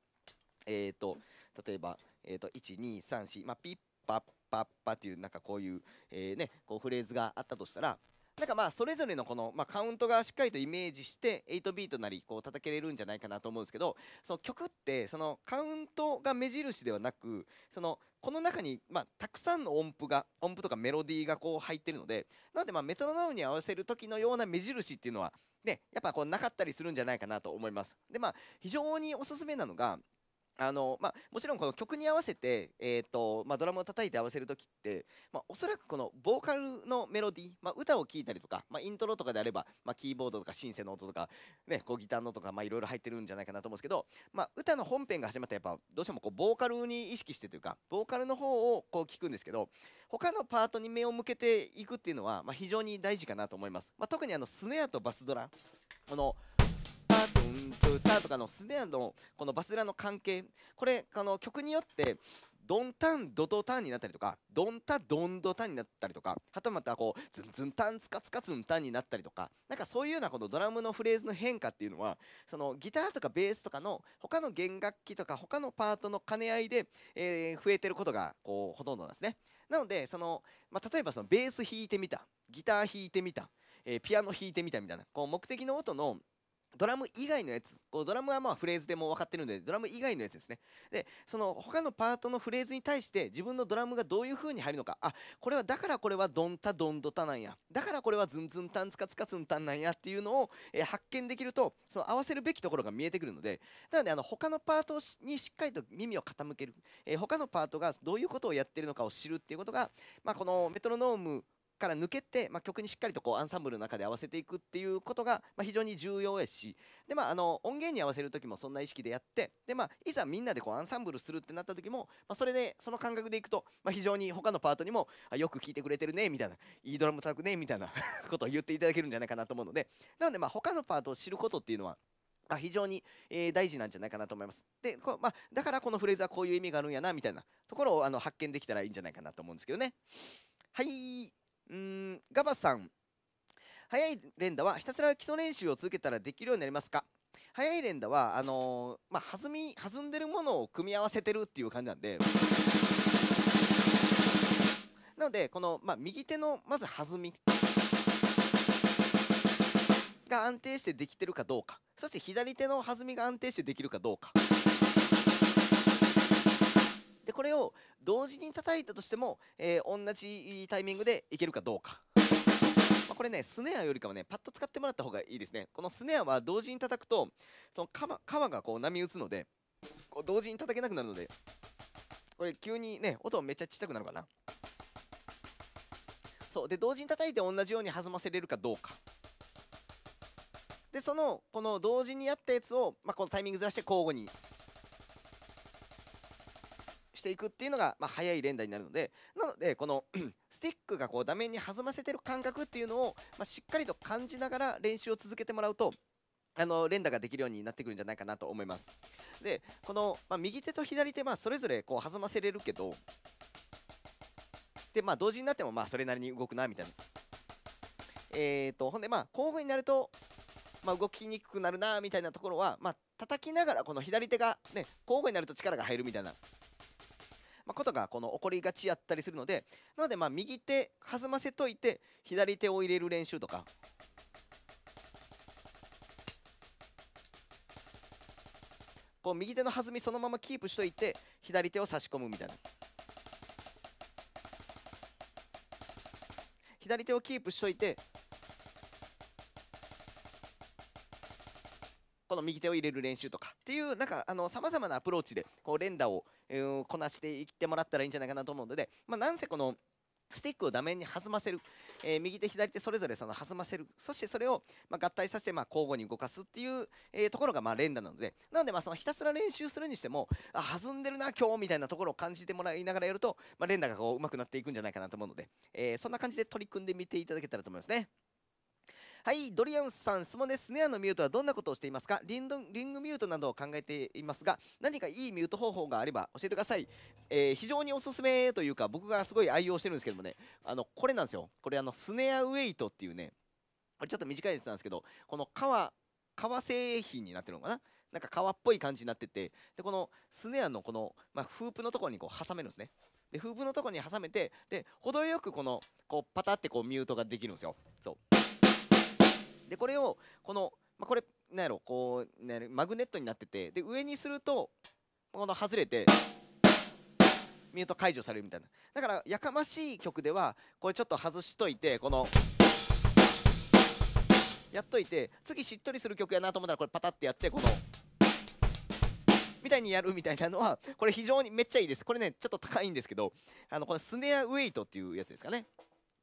Speaker 1: えっ、ー、と、例えば、えっ、と、1、2、3、4、まあ、ピッパッパッパっていう、なんかこういう、えね、こうフレーズがあったとしたら、なんかまあそれぞれのこの、まあ、カウントがしっかりとイメージして8ビートなりこう叩けれるんじゃないかなと思うんですけどその曲ってそのカウントが目印ではなくそのこの中に、まあ、たくさんの音符が音符とかメロディーがこう入ってるのでなのでまあメトロノームに合わせる時のような目印っていうのは、ね、やっぱこうなかったりするんじゃないかなと思います。でまあ非常におすすめなのがあのまあ、もちろんこの曲に合わせて、えーとまあ、ドラムを叩いて合わせる時って、まあ、おそらくこのボーカルのメロディー、まあ、歌を聴いたりとか、まあ、イントロとかであれば、まあ、キーボードとかシンセの音とか、ね、こうギターの音とかいろいろ入ってるんじゃないかなと思うんですけど、まあ、歌の本編が始まったらやっぱどうしてもこうボーカルに意識してというかボーカルの方をこう聞くんですけど他のパートに目を向けていくっていうのは、まあ、非常に大事かなと思います、まあ、特にあのスネアとバスドラこのンタとかのスネアのこのバスラの関係これあの曲によってドンタンドドタンになったりとかドンタドンドタンになったりとかはたまたこうズンズンタンツカツカツンタンになったりとかなんかそういうようなこのドラムのフレーズの変化っていうのはそのギターとかベースとかの他の弦楽器とか他のパートの兼ね合いで、えー、増えてることがこうほとんどなんですねなのでその、まあ、例えばそのベース弾いてみたギター弾いてみたえー、ピアノ弾いてみたみたいなこう目的の音のドラム以外のやつこうドラムはまあフレーズでも分かってるのでドラム以外のやつですねでその他のパートのフレーズに対して自分のドラムがどういう風に入るのかあこれはだからこれはドンタドンドタなんやだからこれはズンズンタンツカツカツンタンなんやっていうのを、えー、発見できるとその合わせるべきところが見えてくるのでなのであの他のパートにしっかりと耳を傾ける、えー、他のパートがどういうことをやってるのかを知るっていうことが、まあ、このメトロノームから抜けて、まあ、曲にしっかりとこうアンサンブルの中で合わせていくっていうことが、まあ、非常に重要ですしで、まあ、あの音源に合わせる時もそんな意識でやってで、まあ、いざみんなでこうアンサンブルするってなった時も、まあ、それでその感覚でいくと、まあ、非常に他のパートにもよく聴いてくれてるねみたいないいドラム叩くねみたいな *laughs* ことを言っていただけるんじゃないかなと思うのでなのでまあ他のパートを知ることっていうのはまあ、非常に、えー、大事なんじゃないかなと思います。でこまあ、だからこのフレーズはこういう意味があるんやなみたいなところをあの発見できたらいいんじゃないかなと思うんですけどね。はいうんガバさん早い連打はひたすら基礎練習を続けたらできるようになりますか早い連打はあのー、まあ、弾み弾んでるものを組み合わせてるっていう感じなんでなのでこの、まあ、右手のまず弾みが安定してできてるかどうかそして左手の弾みが安定してできるかどうか。これを同時に叩いたとしても、えー、同じタイミングでいけるかどうか。まあ、これね、スネアよりかはね、パッと使ってもらった方がいいですね。このスネアは同時に叩くと、そのカマがこう波打つので、こう同時に叩けなくなるので、これ急にね、音めっちゃちっちゃくなるかな。そう。で、同時に叩いて同じように弾ませれるかどうか。で、その、この同時にやったやつを、まあ、このタイミングずらして交互にしていくっていうのが、まあ、早い連打になるのでなのでこの *clears throat* スティックがこう画面に弾ませてる感覚っていうのを、まあ、しっかりと感じながら練習を続けてもらうとあの連打ができるようになってくるんじゃないかなと思いますでこの、まあ、右手と左手、まあ、それぞれこう弾ませれるけどで、まあ、同時になってもまあそれなりに動くなみたいなえーと、とほんでまあ交互になると、まあ、動きにくくなるなみたいなところは、まあ、叩きながらこの左手がね交互になると力が入るみたいなまあ、ことがこの起こりがちやったりするのでなのでまあ右手弾ませといて左手を入れる練習とかこう右手の弾みそのままキープしといて左手を差し込むみたいな左手をキープしといてこの右手を入れる練習とかっていうなんかさまざまなアプローチでこう連打を、こなしていってもらったらいいんじゃないかなと思うので、まあ、なんせこのスティックを画面に弾ませる、えー、右手左手それぞれその弾ませるそしてそれをま合体させてま交互に動かすっていう、えー、ところがま連打なのでなのでまそのひたすら練習するにしてもあ弾んでるな今日みたいなところを感じてもらいながらやると、ま連打がこう上手くなっていくんじゃないかなと思うので、えー、そんな感じで取り組んでみていただけたらと思いますね。はいドリアンさん質問ですスネアのミュートはどんなことをしていますかリンドリングミュートなどを考えていますが何かいいミュート方法があれば教えてください、えー、非常におすすめというか僕がすごい愛用してるんですけどもねあのこれなんですよこれあのスネアウェイトっていうねこれちょっと短いやつなんですけどこの革革製品になってるのかななんか革っぽい感じになっててでこのスネアのこの、まあ、フープのところにこう挟めるんですねでフープのとこに挟めてで程よくこのこうパタってこうミュートができるんですよそうでこれをこの、まあ、これなんやろこうなやろマグネットになっててで上にするとこの外れてミュート解除されるみたいなだからやかましい曲ではこれちょっと外しといてこのやっといて次しっとりする曲やなと思ったらこれパタってやってこのみたいにやるみたいなのはこれ非常にめっちゃいいですこれねちょっと高いんですけどあのこのスネアウェイトっていうやつですかね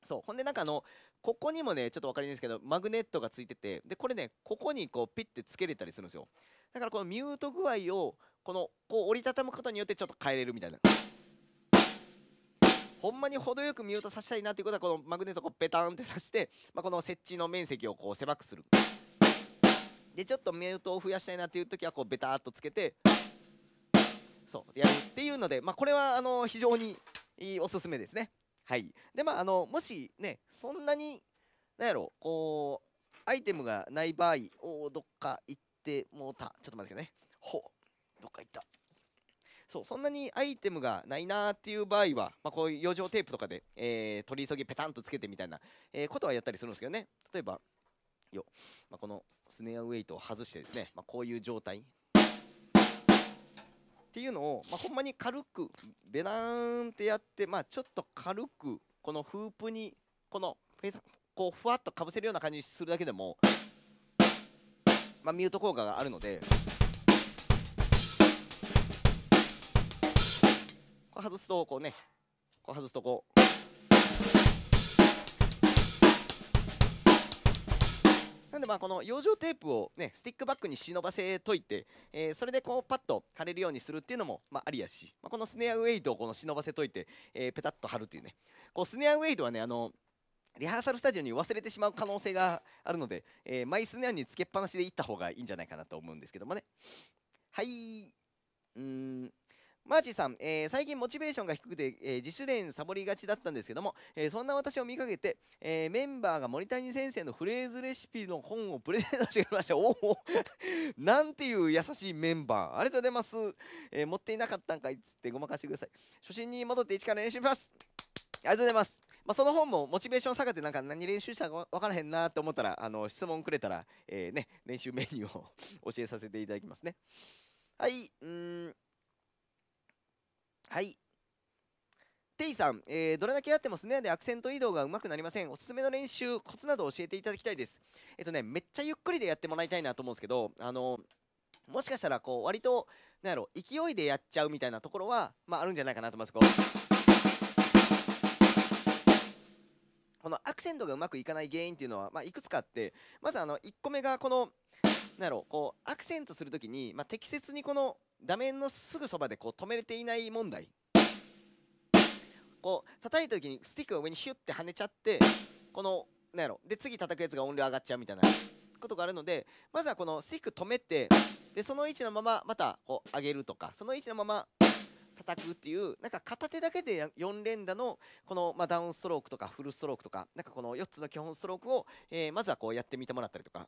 Speaker 1: そうほんでなんかあのここにもねちょっと分かりにいですけどマグネットがついててでこれねここにこうピッてつけれたりするんですよだからこのミュート具合をこのこう折りたたむことによってちょっと変えれるみたいなほんまに程よくミュートさせたいなっていうことはこのマグネットをこうベタンってさして、まあ、この設置の面積をこう狭くするでちょっとミュートを増やしたいなっていう時はこうベターっとつけてそうやるっていうので、まあ、これはあの非常にいいおすすめですねはいでまああのもしねそんなになんやろこうアイテムがない場合おどっか行ってもうたちょっと待ってくださいねほどっか行ったそうそんなにアイテムがないなーっていう場合は、まあ、こういう余剰テープとかで、えー、取り急ぎペタンとつけてみたいな、えー、ことはやったりするんですけどね例えばよ、まあ、このスネアウェイトを外してですね、まあ、こういう状態っていうのを、まあ、ほんまに軽くベラーンってやって、まあ、ちょっと軽くこのフープにこのフェこうふわっとかぶせるような感じにするだけでも、まあ、ミュート効果があるので。外すとこうねこう外すとこう。でまあこの養生テープをねスティックバッグに忍ばせといて、えー、それでこうパッと貼れるようにするっていうのもまあありやし、まあ、このスネアウェイトをこの忍ばせといて、えー、ペタッと貼るっていうねこうスネアウェイトはねあのリハーサルスタジオに忘れてしまう可能性があるので、えー、マイスネアにつけっぱなしでいった方がいいんじゃないかなと思うんですけどもねはいうんマーチさん、えー、最近モチベーションが低くて、えー、自主練サボりがちだったんですけども、えー、そんな私を見かけて、えメンバーが森谷先生のフレーズレシピの本をプレゼントしてくれました。おお *laughs* なんていう優しいメンバー。ありがとうございます。え持っていなかったんかいっつってごまかしてください。初心に戻って一から練習します。ありがとうございます。まあ、その本もモチベーション下がってなんか何練習したか分からへんなと思ったらあの質問くれたら、えね、練習メニューを *laughs* 教えさせていただきますね。はい。うんはいテイさん、えー、どれだけやってもスネアでアクセント移動がうまくなりませんおすすめの練習コツなど教えていただきたいですえっとねめっちゃゆっくりでやってもらいたいなと思うんですけどあのもしかしたらこう割となんやろ勢いでやっちゃうみたいなところは、まあ、あるんじゃないかなと思いますここのアクセントがうまくいかない原因っていうのは、まあ、いくつかあってまずあの1個目がこのなんろうこうアクセントするときに、まあ、適切にこの画面のすぐそばでこう止めれていない問題こう叩いた時にスティックが上にヒュッて跳ねちゃってこのなんやろで次叩くやつが音量上がっちゃうみたいなことがあるのでまずはこのスティック止めてでその位置のまままたこう上げるとかその位置のまま叩くっていうなんか片手だけで4連打のこの、まダウンストロークとかフルストロークとかなんかこの4つの基本ストロークを、えまずはこうやってみてもらったりとか。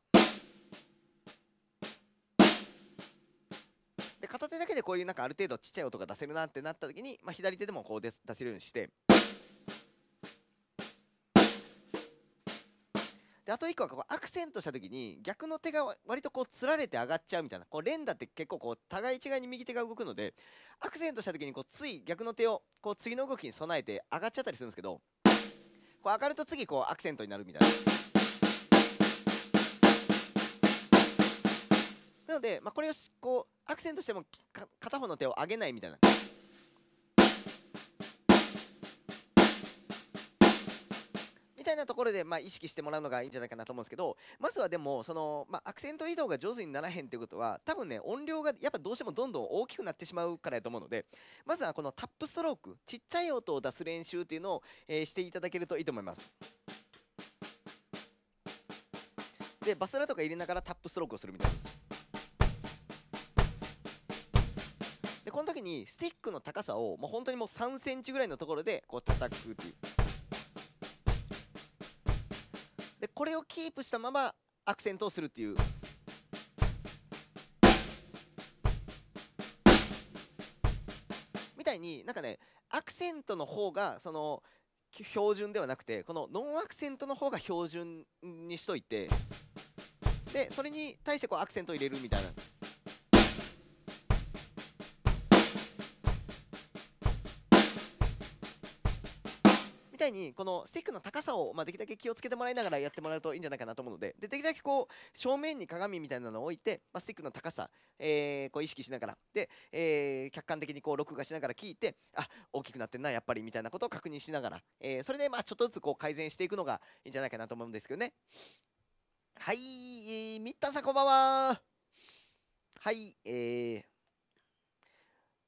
Speaker 1: 片手だけでこういうなんかある程度ちっちゃい音が出せるなってなった時に、まあ、左手でもこう出出せるようにしてであと1個はこうアクセントした時に逆の手が割とこうつられて上がっちゃうみたいなこう連打って結構こう互い違いに右手が動くのでアクセントした時にこうつい逆の手をこう次の動きに備えて上がっちゃったりするんですけどこう上がると次こうアクセントになるみたいな。なので、まあ、これをこうアクセントしても片方の手を上げないみたいな。みたいなところで、まあ、意識してもらうのがいいんじゃないかなと思うんですけどまずはでもその、まあ、アクセント移動が上手にならへんっていうことは多分ね音量がやっぱどうしてもどんどん大きくなってしまうからやと思うのでまずはこのタップストロークちっちゃい音を出す練習っていうのを、えー、していただけるといいと思います。でバスラとか入れながらタップストロークをするみたいな。この時にスティックの高さをもう本当にもう3センチぐらいのところでこう叩くっていうでこれをキープしたままアクセントをするっていうみたいになんかねアクセントの方がその標準ではなくてこのノンアクセントの方が標準にしといてでそれに対してこうアクセントを入れるみたいな。たいにこのスティックの高さを、まあ、できるだけ気をつけてもらいながらやってもらうといいんじゃないかなと思うのででできるだけこう正面に鏡みたいなのを置いて、まあ、スティックの高さ、えー、こう意識しながらで、えー、客観的にこう録画しながら聞いてあ大きくなってんなやっぱりみたいなことを確認しながら、えー、それでまあちょっとずつこう改善していくのがいいんじゃないかなと思うんですけどねはい、えー、ミッさんこんばんははいえー、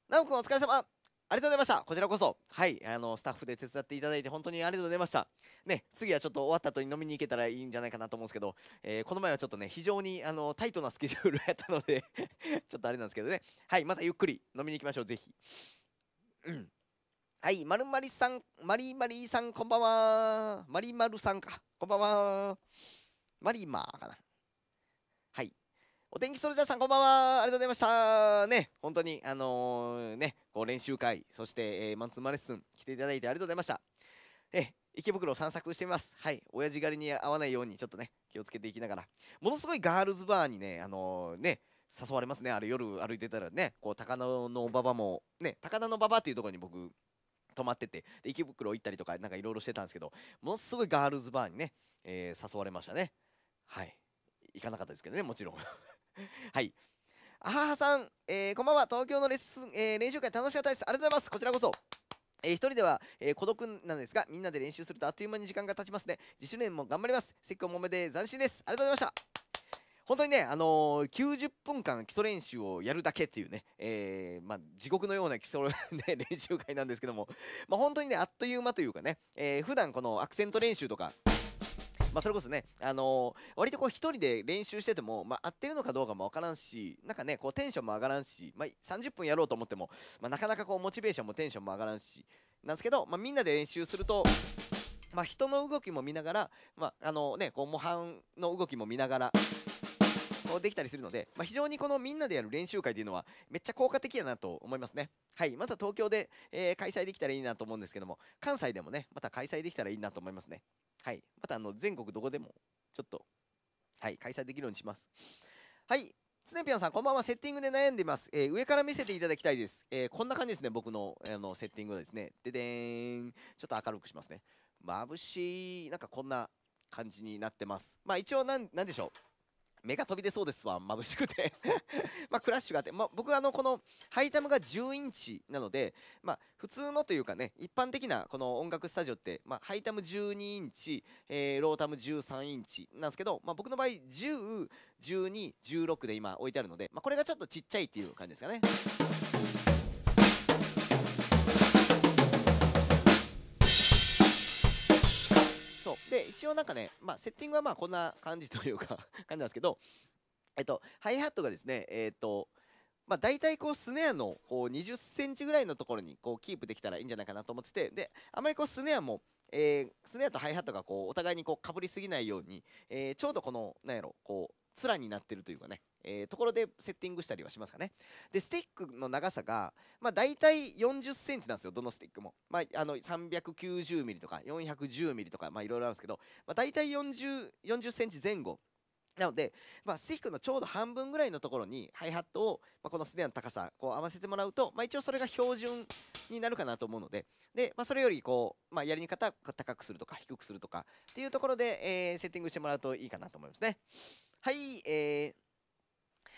Speaker 1: ナオくんお疲れ様ありがとうございました。こちらこそ、はい、あの、スタッフで手伝っていただいて本当にありがとうございました。ね、次はちょっと終わった後に飲みに行けたらいいんじゃないかなと思うんですけど、えー、この前はちょっとね、非常にあのタイトなスケジュール *laughs* やったのでちょっとあれなんですけどね。はい、またゆっくり飲みに行きましょう、ぜひ。うん。はい、まるまりさん、まりまりさん、こんばんは。まりまるさんか。こんばんは。まりまーかな。お天気ソルジャーさんこんばんはありがとうございましたね本当にあのー、ねこう練習会そして、えー、マンツーマンレッスン来ていただいてありがとうございましたえ池袋を散策してみますはい親父狩りに合わないようにちょっとね気をつけていきながらものすごいガールズバーにねあのー、ね誘われますねあれ夜歩いてたらねこう高野の馬場もね高野の馬場っていうところに僕泊まってて池袋行ったりとかなんかいろいろしてたんですけどものすごいガールズバーにね、えー、誘われましたねはい行かなかったですけどねもちろん *laughs* はい。あははさん、えー、こんばんは。東京のレッスン、えー、練習会楽しかったです。ありがとうございます。こちらこそ。えー、一人では、えー、孤独なんですが、みんなで練習するとあっという間に時間が経ちますね。自主練も頑張ります。せっかくもめで斬新です。ありがとうございました。本当にね、あのー、90分間基礎練習をやるだけっていうね、えー、まあ、地獄のような基礎、ね、*laughs* 練習会なんですけども、まあ、本当にね、あっという間というかね、えー、普段このアクセント練習とか、まあ、それこそね、あのー、割とこう1人で練習してても、まあ、合ってるのかどうかもわからんし、なんかね、こうテンションも上がらんし、まあ、30分やろうと思っても、まあ、なかなかこうモチベーションもテンションも上がらんし、なんですけど、まあ、みんなで練習すると、まあ、人の動きも見ながら、まあ、あのね、こう模範の動きも見ながら、もできたりするので、まあ、非常にこのみんなでやる練習会というのはめっちゃ効果的やなと思いますね。はい、また東京で、えー、開催できたらいいなと思うんですけども、関西でもね、また開催できたらいいなと思いますね。はい、またあの全国どこでもちょっと、はい、開催できるようにします。はい、つねぴょんさん、こんばんは。セッティングで悩んでいます。えー、上から見せていただきたいです。えー、こんな感じですね、僕のあのセッティングはですね。ででーん。ちょっと明るくしますね。眩しい。なんかこんな感じになってます。まあ一応なん、なんでしょう。目が飛び出そうですわ眩しくて *laughs* まクラッシュがあって、まあ、僕はあのこのハイタムが10インチなので、まあ、普通のというかね一般的なこの音楽スタジオって、まあ、ハイタム12インチ、えー、ロータム13インチなんですけど、まあ、僕の場合101216で今置いてあるので、まこれがちょっとちっちゃいっていう感じですかね。で一応なんかね、まあ、セッティングはまあこんな感じというか *laughs* 感じなんですけど、えっと、ハイハットがですね、えっとまあ、大体こうスネアのこう20センチぐらいのところにこうキープできたらいいんじゃないかなと思っててであまりこうスネアも、えー、スネアとハイハットがこうお互いにこうかぶりすぎないように、えー、ちょうどこのなんやろこう面になってるというかね、えー、ところでセッティングしたりはしますかねでスティックの長さが、まあ、大体4 0センチなんですよどのスティックも、まあ、あの390ミリとか410ミリとかいろいろあるんですけど、まあ、大体40 4センチ前後なので、まあ、スティックのちょうど半分ぐらいのところにハイハットを、まあ、このスネアの高さこう合わせてもらうと、まあ、一応それが標準になるかなと思うのでで、まあ、それよりこう、まあ、やり方高くするとか低くするとかっていうところで、えー、セッティングしてもらうといいかなと思いますね。はい、えー、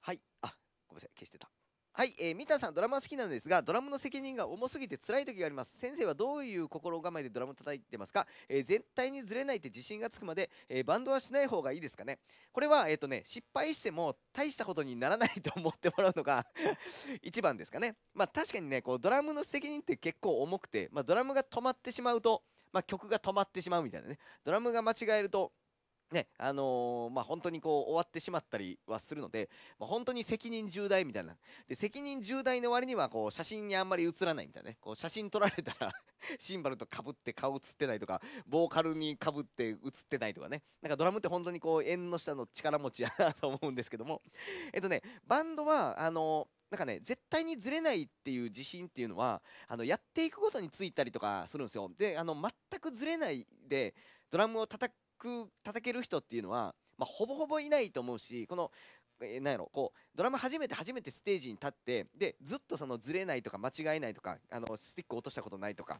Speaker 1: はい、あ、ごめんなさい、消してた。はい、えー、三田さん、ドラマ好きなのですが、ドラムの責任が重すぎて辛い時があります。先生はどういう心構えでドラム叩いてますか、えー、絶対にずれないって自信がつくまで、えー、バンドはしない方がいいですかねこれは、えっ、ー、とね、失敗しても大したことにならないと思ってもらうのが *laughs* 一番ですかね。まあ確かにね、こうドラムの責任って結構重くて、まあ、ドラムが止まってしまうと、まあ、曲が止まってしまうみたいなね、ドラムが間違えると、ねあのー、まあ、本当にこう終わってしまったりはするので、まあ、本当に責任重大みたいなで責任重大の割にはこう写真にあんまり写らないみたいなねこう写真撮られたら *laughs* シンバルとかぶって顔写ってないとかボーカルにかぶって写ってないとかねなんかドラムって本当にこう縁の下の力持ちやなと思うんですけどもえっとねバンドはあのーなんかね、絶対にずれないっていう自信っていうのは、あのやっていくことについたりとかするんですよ。で、あの全くずれないで、ドラムを叩く叩ける人っていうのは、まあ、ほぼほぼいないと思うしこのえー、なんやろこうドラマ初めて初めてステージに立ってでずっとそのずれないとか間違えないとかあのスティック落としたことないとか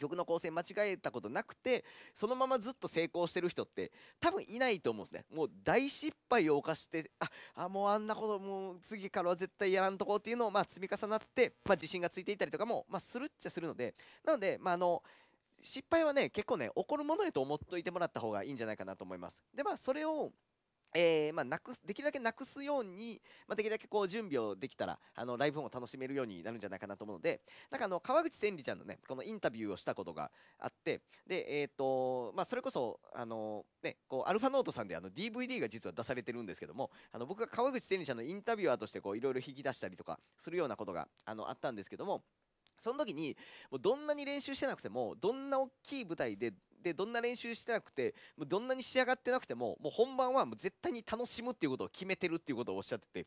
Speaker 1: 曲の構成間違えたことなくてそのままずっと成功してる人って多分いないと思うんですねもう大失敗を犯してああもうあんなこともう次からは絶対やらんとこっていうのをまあ積み重なって、まあ、自信がついていたりとかも、まあ、するっちゃするのでなので、まあ、あの失敗はね結構ね起こるものやと思っといてもらった方がいいんじゃないかなと思います。でまあそれをえー、まあ、なくできるだけなくすように、まあ、できるだけこう準備をできたらあのライブフを楽しめるようになるんじゃないかなと思うのでなんかあの川口千里ちゃんのねこのインタビューをしたことがあってで、えーとまあ、それこそあの、ね、こうアルファノートさんであの DVD が実は出されてるんですけどもあの僕が川口千里ちゃんのインタビュアーとしていろいろ引き出したりとかするようなことがあのあったんですけども。その時にもうどんなに練習してなくてもどんな大きい舞台ででどんな練習してなくてもうどんなに仕上がってなくてももう本番はもう絶対に楽しむっていうことを決めてるっていうことをおっしゃってて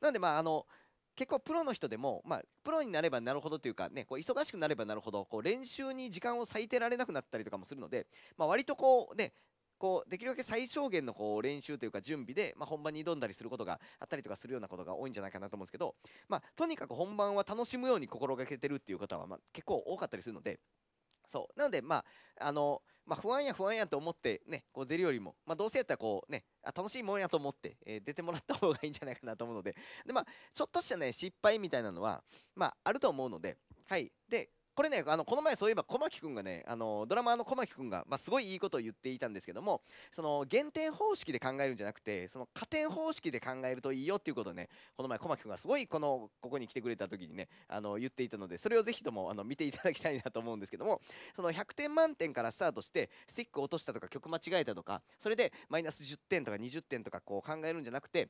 Speaker 1: なのでまああの結構プロの人でも、まあ、プロになればなるほどというか、ね、こう忙しくなればなるほどこう練習に時間を割いてられなくなったりとかもするので、まあ、割とこう、ね、こうできるだけ最小限のこう練習というか準備で、まあ、本番に挑んだりすることがあったりとかするようなことが多いんじゃないかなと思うんですけど、まあ、とにかく本番は楽しむように心がけてるっていう方は、まあ、結構多かったりするので。そうなので、まああのまあ、不安や不安やと思って、ね、こう出るよりも、まあ、どうせやったらこう、ね、あ楽しいもんやと思って、えー、出てもらった方がいいんじゃないかなと思うのでで、まあ、ちょっとした、ね、失敗みたいなのは、まあ、あると思うので、はい、でこれねあのこの前そういえば小牧君がねあのドラマーの小牧君が、まあ、すごいいいことを言っていたんですけどもその減点方式で考えるんじゃなくてその加点方式で考えるといいよっていうことをねこの前小牧君がすごいこのここに来てくれた時にねあの言っていたのでそれをぜひともあの見ていただきたいなと思うんですけどもその100点満点からスタートしてスティック落としたとか曲間違えたとかそれでマイナス10点とか20点とかこう考えるんじゃなくて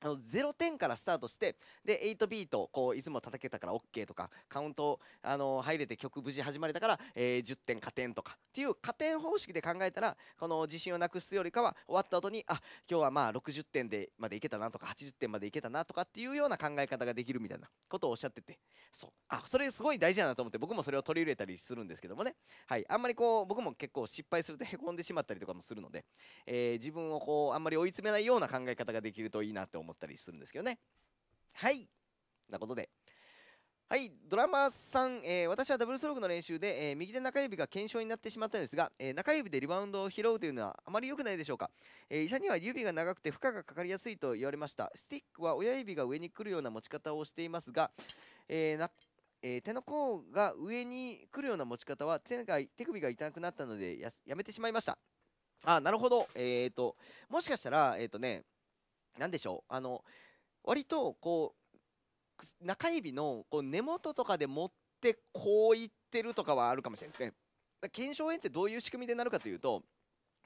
Speaker 1: あの0点からスタートしてで8ビートこういつも叩けたから OK とかカウントあの入れて曲無事始まれたから、えー、10点加点とかっていう加点方式で考えたらこの自信をなくすよりかは終わった後にあ今日はまあ60点でまでいけたなとか80点までいけたなとかっていうような考え方ができるみたいなことをおっしゃっててそうあそれすごい大事だなと思って僕もそれを取り入れたりするんですけどもね、はい、あんまりこう僕も結構失敗するとへこ *laughs* んでしまったりとかもするので、えー、自分をこうあんまり追い詰めないような考え方ができるといいなって思います。思ったりするんですけどねはいなことではい、ドラマーさん、えー、私はダブルストロークの練習で、えー、右手中指が腱鞘になってしまったんですが、えー、中指でリバウンドを拾うというのはあまり良くないでしょうか、え医者には指が長くて負荷がかかりやすいと言われましたスティックは親指が上に来るような持ち方をしていますが、えなえ手の甲が上に来るような持ち方は手が手首が痛くなったのでやめてしまいましたあなるほど、えーと、ともしかしたら、えーとね何でしょうあの割とこう中指のこう根元とかで持ってこういってるとかはあるかもしれないですね。腱鞘炎ってどういう仕組みでなるかというと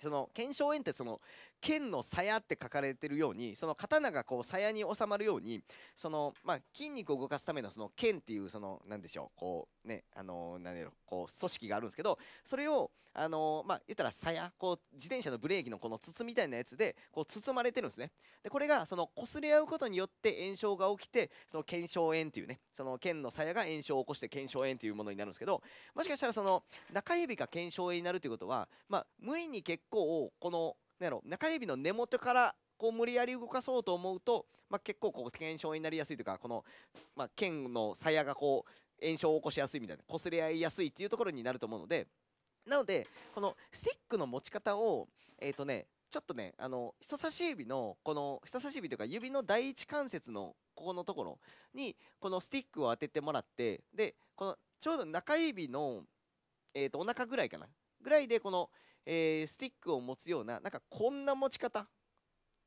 Speaker 1: その腱鞘炎ってその剣の鞘って書かれてるようにその刀がこう鞘に収まるようにその、まあ、筋肉を動かすためのその剣っていうその何でしょうこうねあの何やろこう組織があるんですけどそれをあのまあ言ったら鞘こう自転車のブレーキのこの筒みたいなやつでこう包まれてるんですねでこれがその擦れ合うことによって炎症が起きてその腱鞘炎っていうねその剣の鞘が炎症を起こして腱鞘炎っていうものになるんですけどもしかしたらその中指が腱鞘炎になるということはまあ無理に結構このなんやろ中指の根元からこう無理やり動かそうと思うと、まあ、結構こう炎症になりやすいというかこの、まあ、剣の鞘がこう炎症を起こしやすいみたいな擦れ合いやすいっていうところになると思うのでなのでこのスティックの持ち方をえっ、ー、とねちょっとねあの人差し指のこの人差し指というか指の第一関節のここのところにこのスティックを当ててもらってでこのちょうど中指の、えー、とお腹ぐらいかなぐらいでこのえー、スティックを持つようななんかこんな持ち方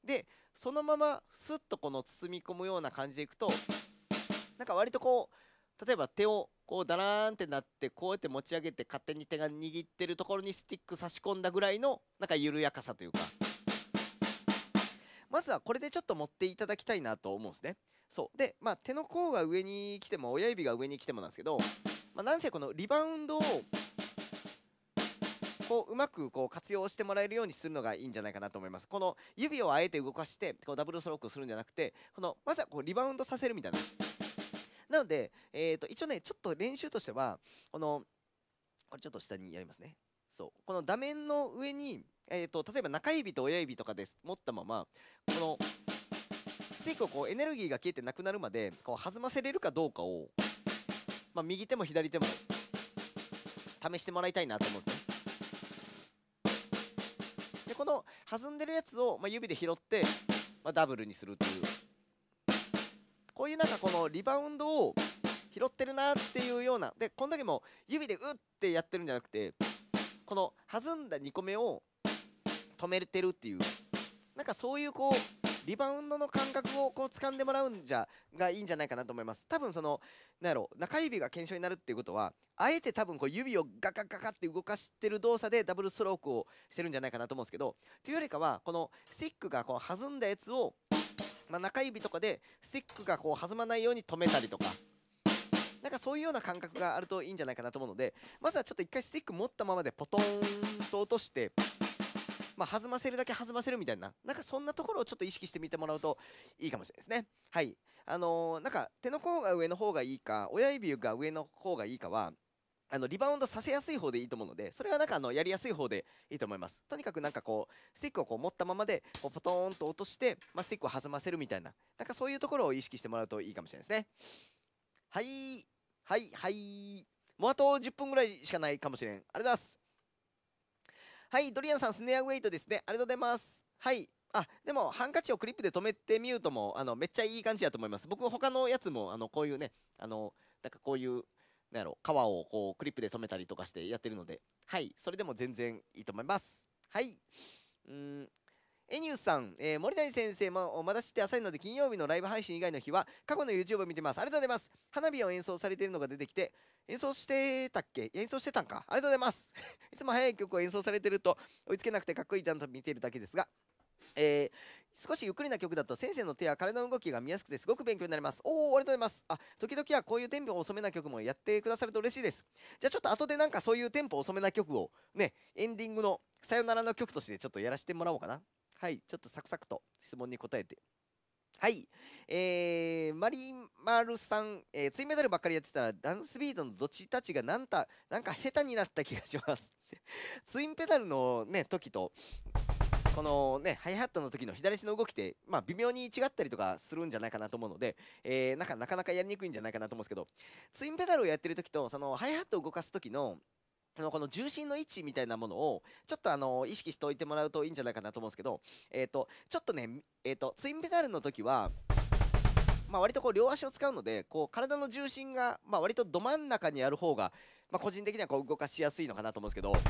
Speaker 1: でそのまますっとこの包み込むような感じでいくとなんか割とこう例えば手をこうダラーンってなってこうやって持ち上げて勝手に手が握ってるところにスティック差し込んだぐらいのなんか緩やかさというかまずはこれでちょっと持っていただきたいなと思うんですねそうで、まあ、手の甲が上に来ても親指が上に来てもなんですけど、まあ、なんせこのリバウンドをこううまくこう活用してもらえるようにするのがいいんじゃないかなと思いますこの指をあえて動かしてこうダブルストロークをするんじゃなくてこのまずはこうリバウンドさせるみたいななので、えーと、一応ねちょっと練習としてはこのこれちょっと下にやりますねそうこの画面の上に、えーと、例えば中指と親指とかで持ったままこのスティックをこうエネルギーが消えてなくなるまでこう弾ませれるかどうかを、まあ、右手も左手も試してもらいたいなと思って弾んでるやつを、まあ、指で拾って、まあ、ダブルにするというこういうなんかこのリバウンドを拾ってるなっていうようなでこの時も指でうってやってるんじゃなくてこの弾んだ2個目を止めてるっていうなんかそういうこうリバウンドの感覚をこう掴んでもらうんじゃがいいんじゃないかなと思います多分そのなんやろ中指が検証になるっていうことはあえて多分こう指をガカガカって動かしてる動作でダブルストロークをしてるんじゃないかなと思うんですけどというよりかはこのスティックがこう弾んだやつを、まあ、中指とかでスティックがこう弾まないように止めたりとかなんかそういうような感覚があるといいんじゃないかなと思うのでまずはちょっと1回スティック持ったままでポトンと落としてまあ、弾ませるだけ弾ませるみたいななんかそんなところをちょっと意識してみてもらうといいかもしれないですねはいあのー、なんか手の甲が上の方がいいか親指が上の方がいいかはあのリバウンドさせやすい方でいいと思うのでそれはなんかあのやりやすい方でいいと思いますとにかくなんかこうスティックをこう持ったままでこうポトーンと落として、まあ、スティックを弾ませるみたいななんかそういうところを意識してもらうといいかもしれないですねはいはいはいもうあと10分ぐらいしかないかもしれんありがとうございますはい、ドリアンさん、スネアウェイトですね。ありがとうございます。はい。あ、でも、ハンカチをクリップで留めてみるとも、あの、めっちゃいい感じやと思います。僕、他のやつも、あの、こういうね、あの、なんかこういう、なんやろ、皮をこう、クリップで留めたりとかしてやってるので、はい、それでも全然いいと思います。はい。うん、エニューさん、えー、森谷先生もまだ知って浅いので金曜日のライブ配信以外の日は過去の YouTube を見てます。ありがとうございます。花火を演奏されているのが出てきて、演奏してたっけ演奏してたんかありがとうございます。*laughs* いつも早い曲を演奏されてると追いつけなくてかっこいいなと見てるだけですが、えー、少しゆっくりな曲だと先生の手や体の動きが見やすくてすごく勉強になります。おお、ありがとうございます。あ、時々はこういうテンポ遅めな曲もやってくださると嬉しいです。じゃあちょっと後でなんかそういうテンポ遅めな曲をね、エンディングのさよならの曲としてちょっとやらせてもらおうかな。はいちょっとサクサクと質問に答えてはい、えー、マリンマルさん、えー、ツインメダルばっかりやってたらダンスビートのどっちたちがなんたなんか下手になった気がします *laughs* ツインペダルのね時とこのねハイハットの時の左足の動きってまあ、微妙に違ったりとかするんじゃないかなと思うので、えー、なんかなかなかやりにくいんじゃないかなと思うんですけどツインペダルをやってる時とそのハイハットを動かす時ののこの重心の位置みたいなものを、ちょっとあの、意識しておいてもらうといいんじゃないかなと思うんですけど、えっ、ー、と、ちょっとね、えっ、ー、と、ツインペダルの時は、まあ、割とこう両足を使うのでこう体の重心がまあ割とど真ん中にある方がまあ個人的にはこう動かしやすいのかなと思うんですけど。なん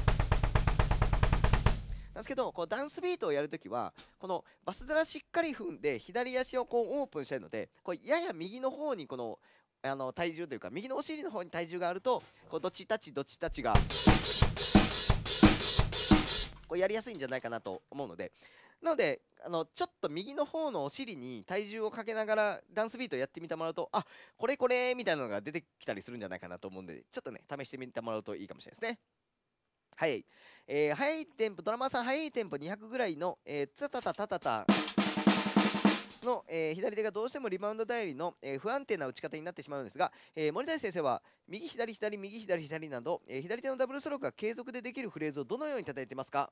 Speaker 1: ですけどこうダンスビートをやるときはこのバスドラしっかり踏んで左足をこうオープンしたいのでこうやや右の方にこのあの体重というか右のお尻の方に体重があるとこうどっちたちどっちたちがこうやりやすいんじゃないかなと思うのでなのであのちょっと右の方のお尻に体重をかけながらダンスビートやってみてもらうとあこれこれみたいなのが出てきたりするんじゃないかなと思うんでちょっとね試してみてもらうといいかもしれないですね。はい、えー、早いテンポドラマーさん速いテンポ200ぐらいの、えー、タタタタタタの、えー、左手がどうしてもリバウンド頼りの、えー、不安定な打ち方になってしまうんですが、えー、森谷先生は右左左右左左など、え左手のダブルストロークが継続でできるフレーズをどのように叩いてますか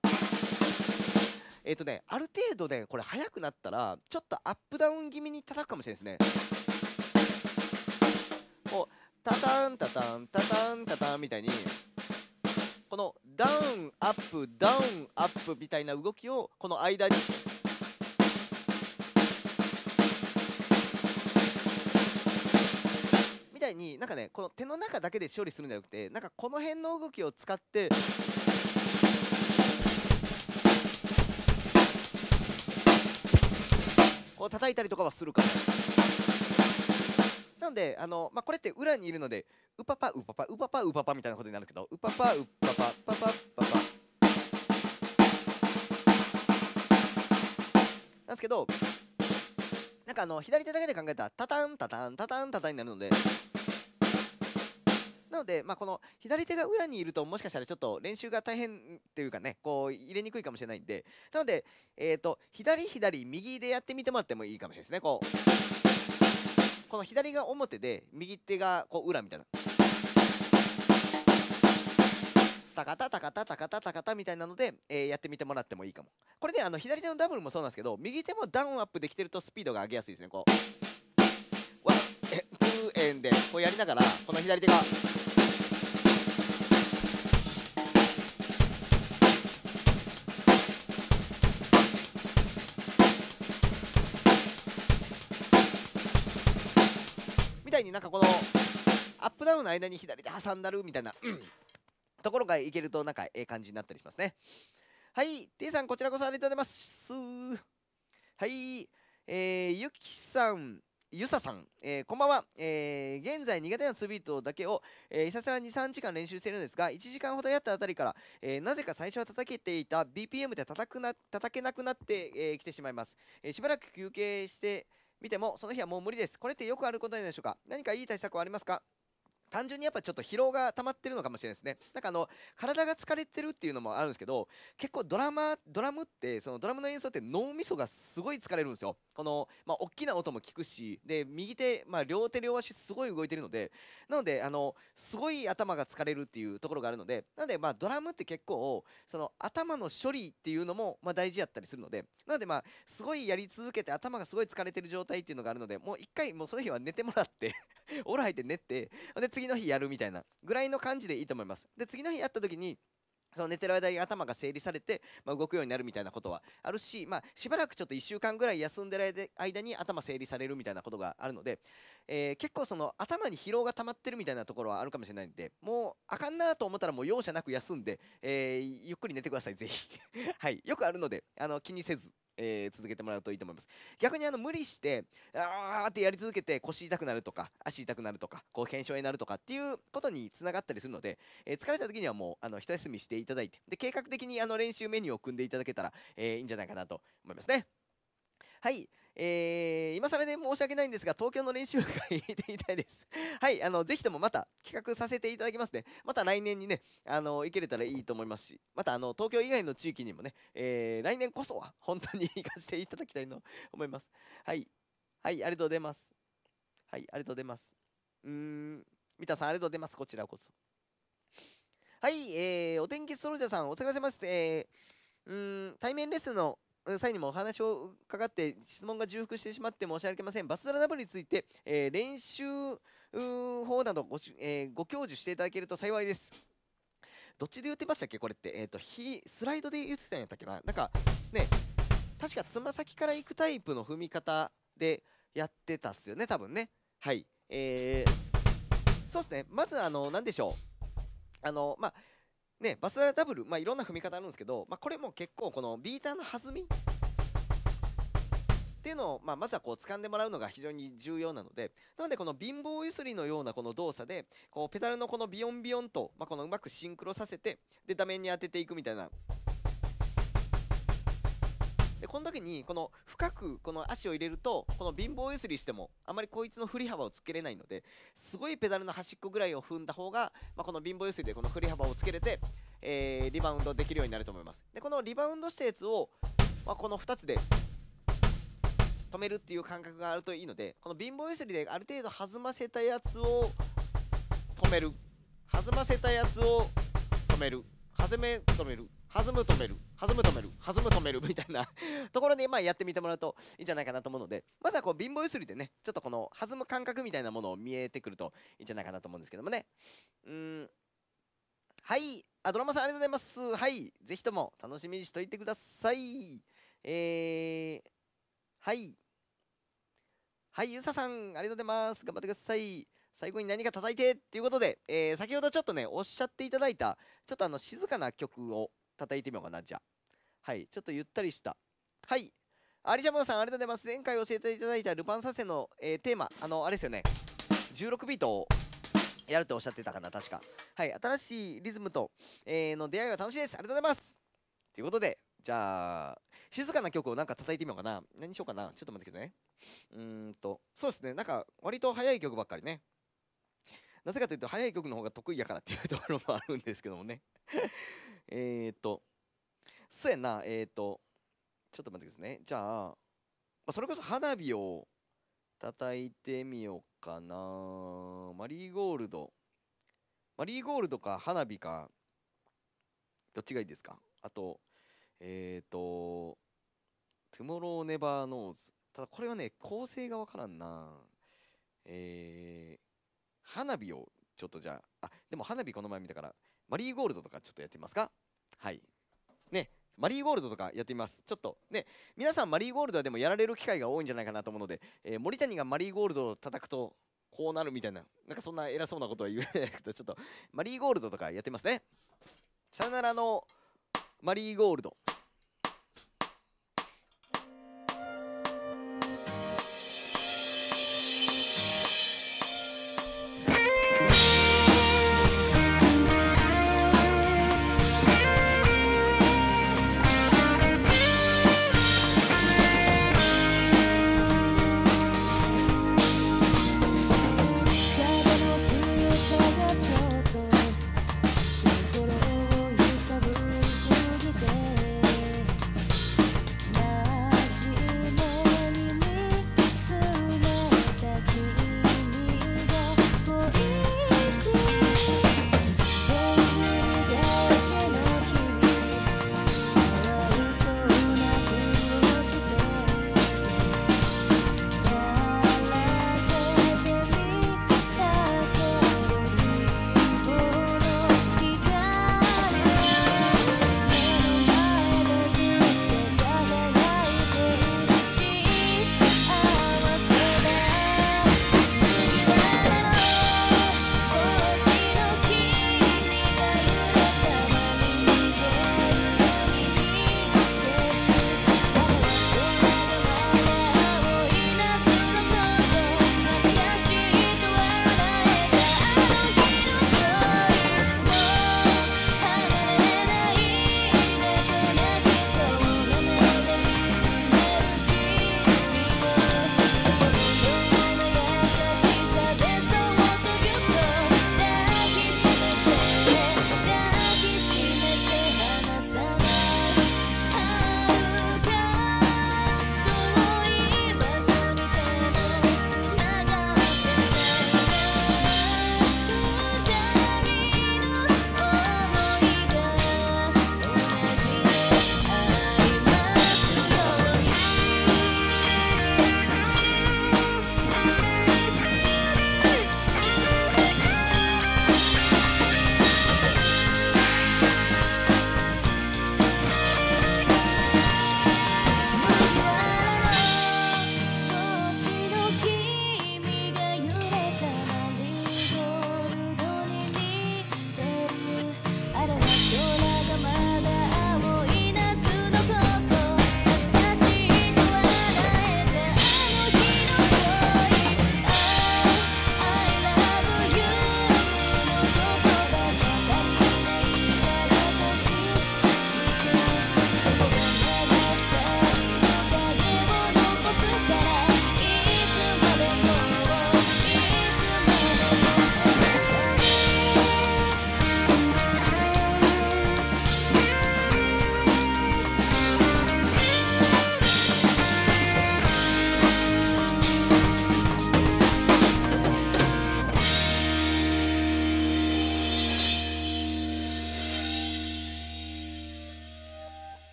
Speaker 1: えっ、とねある程度ねこれ速くなったらちょっとアップダウン気味に叩くかもしれないですね。こうタタンタタンタタンタタンみたいにこのダウンアップダウンアップみたいな動きをこの間になんかねこの手の中だけで処理するんじゃなくてなんかこの辺の動きを使ってこう叩いたりとかはするからなのであの、まあ、これって裏にいるのでうぱぱうぱぱうぱぱうぱぱみたいなことになるけどうぱぱうぱぱぱぱぱぱなんですけどなんかあの左手だけで考えたらタタンタタンタタンタタンになるのでなので、まあ、この左手が裏にいるともしかしたらちょっと練習が大変というかねこう入れにくいかもしれないんでなので、えーと、左左右でやってみてもらってもいいかもしれないですねこうこの左が表で右手がこう裏みたいな。タカタタカタタカタタカタみたいなので、えー、やってみてもらってもいいかもこれねあの左手のダブルもそうなんですけど右手もダウンアップできてるとスピードが上げやすいですねこうワンエンでこうやりながらこの左手がになんかこのアップダウンの間に左で挟んだるみたいな、うん、ところがいけるとなんかええ感じになったりしますねはい T さんこちらこそありがとうございますはいえー、ゆきさんゆささん、えー、こんばんは、えー、現在苦手な2ビートだけを、えー、ひたすら23時間練習してるんですが1時間ほどやったあたりから、えなぜか最初は叩けていた BPM で叩くな叩けなくなってき、えー、来てしまいます、えしばらく休憩して、見てもその日はもう無理ですこれってよくあることなんでしょうか何かいい対策はありますか単純にやっぱちょっと疲労が溜まってるのかもしれないですねなんかあの体が疲れてるっていうのもあるんですけど結構ドラマドラムってそのドラムの演奏って脳みそがすごい疲れるんですよこの、まあ、大きな音も聞くしで右手、まあ、両手両足すごい動いてるのでなのであのすごい頭が疲れるっていうところがあるのでなのでまあドラムって結構その頭の処理っていうのもまあ大事やったりするのでなのでまあすごいやり続けて頭がすごい疲れてる状態っていうのがあるのでもう一回もうその日は寝てもらってオーラ入って寝てで次次の日やるみたいなぐらいの感じでいいと思いますで次の日やった時にその寝てる間に頭が整理されて、まあ、動くようになるみたいなことはあるし、まあ、しばらくちょっと1週間ぐらい休んでる間に頭整理されるみたいなことがあるので、えー、結構その頭に疲労が溜まってるみたいなところはあるかもしれないんでもうあかんなと思ったらもう容赦なく休んで、えー、ゆっくり寝てくださいぜひ、*laughs* はい、よくあるのであの気にせずえー、続けてもらうといいと思います逆にあの無理してあーってやり続けて腰痛くなるとか足痛くなるとかこう鞘炎になるとかっていうことにつながったりするので、えー、疲れた時にはもうあの一休みしていただいてで計画的にあの練習メニューを組んでいただけたら、えー、いいんじゃないかなと思いますね。はい、えー、今更で申し訳ないんですが、東京の練習会 *laughs* 行ってみたいです。はい、あの、ぜひともまた企画させていただきますね。また来年にね、あの、行けれたらいいと思いますし、また、あの、東京以外の地域にもね、えー、来年こそは本当に *laughs* 行かせていただきたいと思います。はい、はい、ありがとうございます。はい、ありがとうございます。うーん、三田さん、ありがとうございます。こちらこそ。はい、えー、お天気ストロジャーさん、お疲れ様です。えー、うん、対面レッスンの際にもお話を伺って質問が重複してしまって申し訳ありませんバスドラダブルについて、えー、練習法などご,、えー、ご教授していただけると幸いですどっちで言ってましたっけこれって、えーと、スライドで言ってたんやったっけななんかね確かつま先から行くタイプの踏み方でやってたっすよね多分ねはいえー、そうですねまずあの何でしょうあのまあね、バスラダブル、まあ、いろんな踏み方あるんですけど、まあ、これも結構このビーターの弾みっていうのを、まあ、まずはこう掴んでもらうのが非常に重要なのでなのでこの貧乏ゆすりのようなこの動作でこうペダルのこのビヨンビヨンと、まあ、このうまくシンクロさせてで画面に当てていくみたいなでこの時にこの深くこの足を入れるとこの貧乏ゆすりしてもあまりこいつの振り幅をつけれないのですごいペダルの端っこぐらいを踏んだ方が、まあ、この貧乏ゆすりでこの振り幅をつけれて、えー、リバウンドできるようになると思いますでこのリバウンドしたやつを、まあ、この2つで止めるっていう感覚があるといいのでこの貧乏ゆすりである程度弾ませたやつを止める弾ませたやつを止める弾め止める弾む止める弾む止める弾む止めるみたいなところで、まあ、やってみてもらうといいんじゃないかなと思うのでまずはこう貧乏ゆすりでねちょっとこの弾む感覚みたいなものを見えてくるといいんじゃないかなと思うんですけどもねうんはいあドラマさんありがとうございますはいぜひとも楽しみにしといてくださいえー、はいはいゆうささんありがとうございます頑張ってください最後に何か叩いてっていうことで、えー、先ほどちょっとね、おっしゃっていただいた、ちょっとあの、静かな曲を叩いてみようかな、じゃあ。はい、ちょっとゆったりした。はい。アリジャムさん、ありがとうございます。前回教えていただいたルパン三世の、えー、テーマ、あの、あれですよね。16ビートをやるとおっしゃってたかな、確か。はい、新しいリズムと、えー、の出会いは楽しいです。ありがとうございます。ということで、じゃあ、静かな曲をなんか叩いてみようかな。何しようかな。ちょっと待ってくださいね。うーんと、そうですね、なんか、割と早い曲ばっかりね。なぜかというと早い曲の方が得意やからっていうところもあるんですけどもね *laughs* えっとそうやなえっ、とちょっと待ってくださいねじゃあ、まあ、それこそ花火を叩いてみようかなマリーゴールドマリーゴールドか花火かどっちがいいですかあとえっ、ー、とトゥモローネバーノーズただこれはね構成がわからんなえ花火をちょっとじゃあ、あ、でも花火この前見たから、マリーゴールドとかちょっとやってみますかはい。ね、マリーゴールドとかやってみます。ちょっとね、皆さんマリーゴールドはでもやられる機会が多いんじゃないかなと思うので、えー、森谷がマリーゴールドを叩くと、こうなるみたいな、なんかそんな偉そうなことは言えないけど、*laughs* ちょっとマリーゴールドとかやってますね。さよならのマリーゴールド。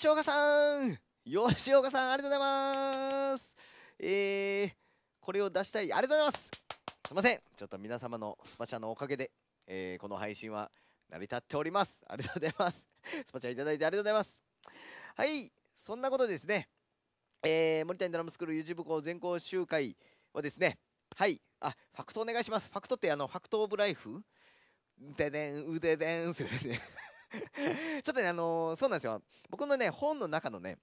Speaker 1: 吉岡さん吉岡さんありがとうございますえー、これを出したいありがとうございますすいませんちょっと皆様のスパチャのおかげで、えー、この配信は成り立っておりますありがとうございますスパチャいただいてありがとうございますはいそんなことですねえー、森谷ドラムスクール YouTube 校全校集会はですねはいあファクトお願いしますファクトってあのファクトオブライフででんうででんすよね *laughs* ちょっとね、あのー、そうなんですよ。僕のね、本の中のね、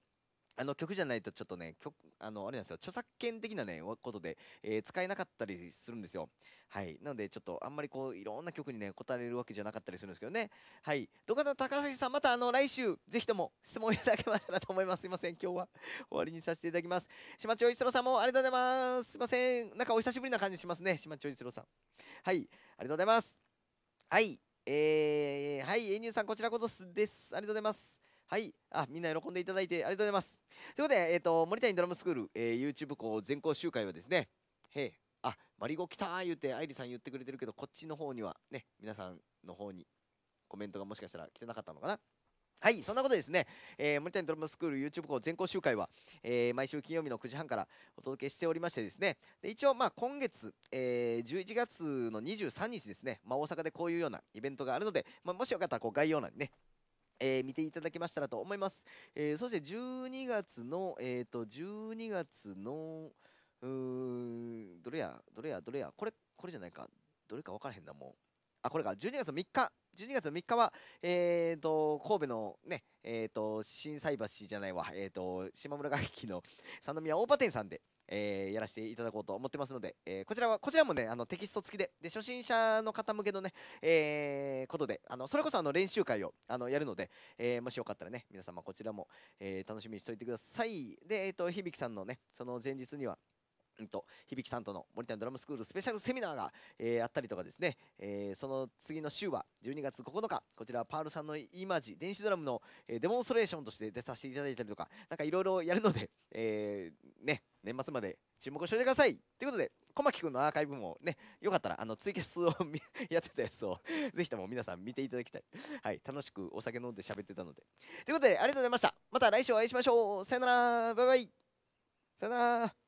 Speaker 1: あの曲じゃないとちょっとね、曲あのあれなんですよ著作権的な、ね、ことで、えー、使えなかったりするんですよ。はい、なので、ちょっとあんまりこういろんな曲にね、答えれるわけじゃなかったりするんですけどね。はい、どかの高橋さん、またあの来週、ぜひとも質問いただけましたらと思います。すいません、今日は *laughs* 終わりにさせていただきます。島地一郎さんもありがとうございます。すいません、なんかお久しぶりな感じしますね、島地一郎さん。はい、ありがとうございます。はい。えー、はい、エニューさん、こちらこそです。ありがとうございます。はい。あ、みんな喜んでいただいてありがとうございます。ということで、えっ、ー、と、森谷ドラムスクール、えー、YouTube 校全校集会はですね、へえ、あ、マリゴ来たー言うて、愛理さん言ってくれてるけど、こっちの方にはね、皆さんの方にコメントがもしかしたら来てなかったのかな。はい、そんなことですね、えー、森谷ドラムスクール YouTube 校全校集会は、えー、毎週金曜日の9時半からお届けしておりましてですね、で一応、まあ、今月、えー、11月の23日ですね、まあ、大阪でこういうようなイベントがあるので、まあ、もしよかったらこう概要欄にね、えー、見ていただけましたらと思います。えそして12月の、えっ、と、12月の、うーどれや、どれや、どれや、これ、これじゃないか、どれか分からへんな、もう。あ、これか、12月の3日12月3日は、えーと、神戸のね、えーと、と斎橋じゃないわ、えーと、島村楽器の三宮大場店さんで、えー、やらせていただこうと思ってますので、えー、こちらはこちらもねあのテキスト付きでで初心者の方向けのね、えー、ことであのそれこそあの練習会をあのやるので、えもしよかったらね皆様こちらも、え楽しみにしておいてくださいで、えーと、と響さんのねその前日にはうんと響さんとの森のドラムスクールスペシャルセミナーが、えー、あったりとかですね、えー、その次の週は12月9日こちらパールさんのイマジ電子ドラムの、えー、デモンストレーションとして出させていただいたりとか何かいろいろやるので、えー、ね、年末まで注目しておいてくださいということで小牧君のアーカイブもねよかったらあのツイキャスを *laughs* やってたやつをぜひとも皆さん見ていただきたい、はい、楽しくお酒飲んで喋ってたのでということでありがとうございましたまた来週お会いしましょうさよならバイバイさよなら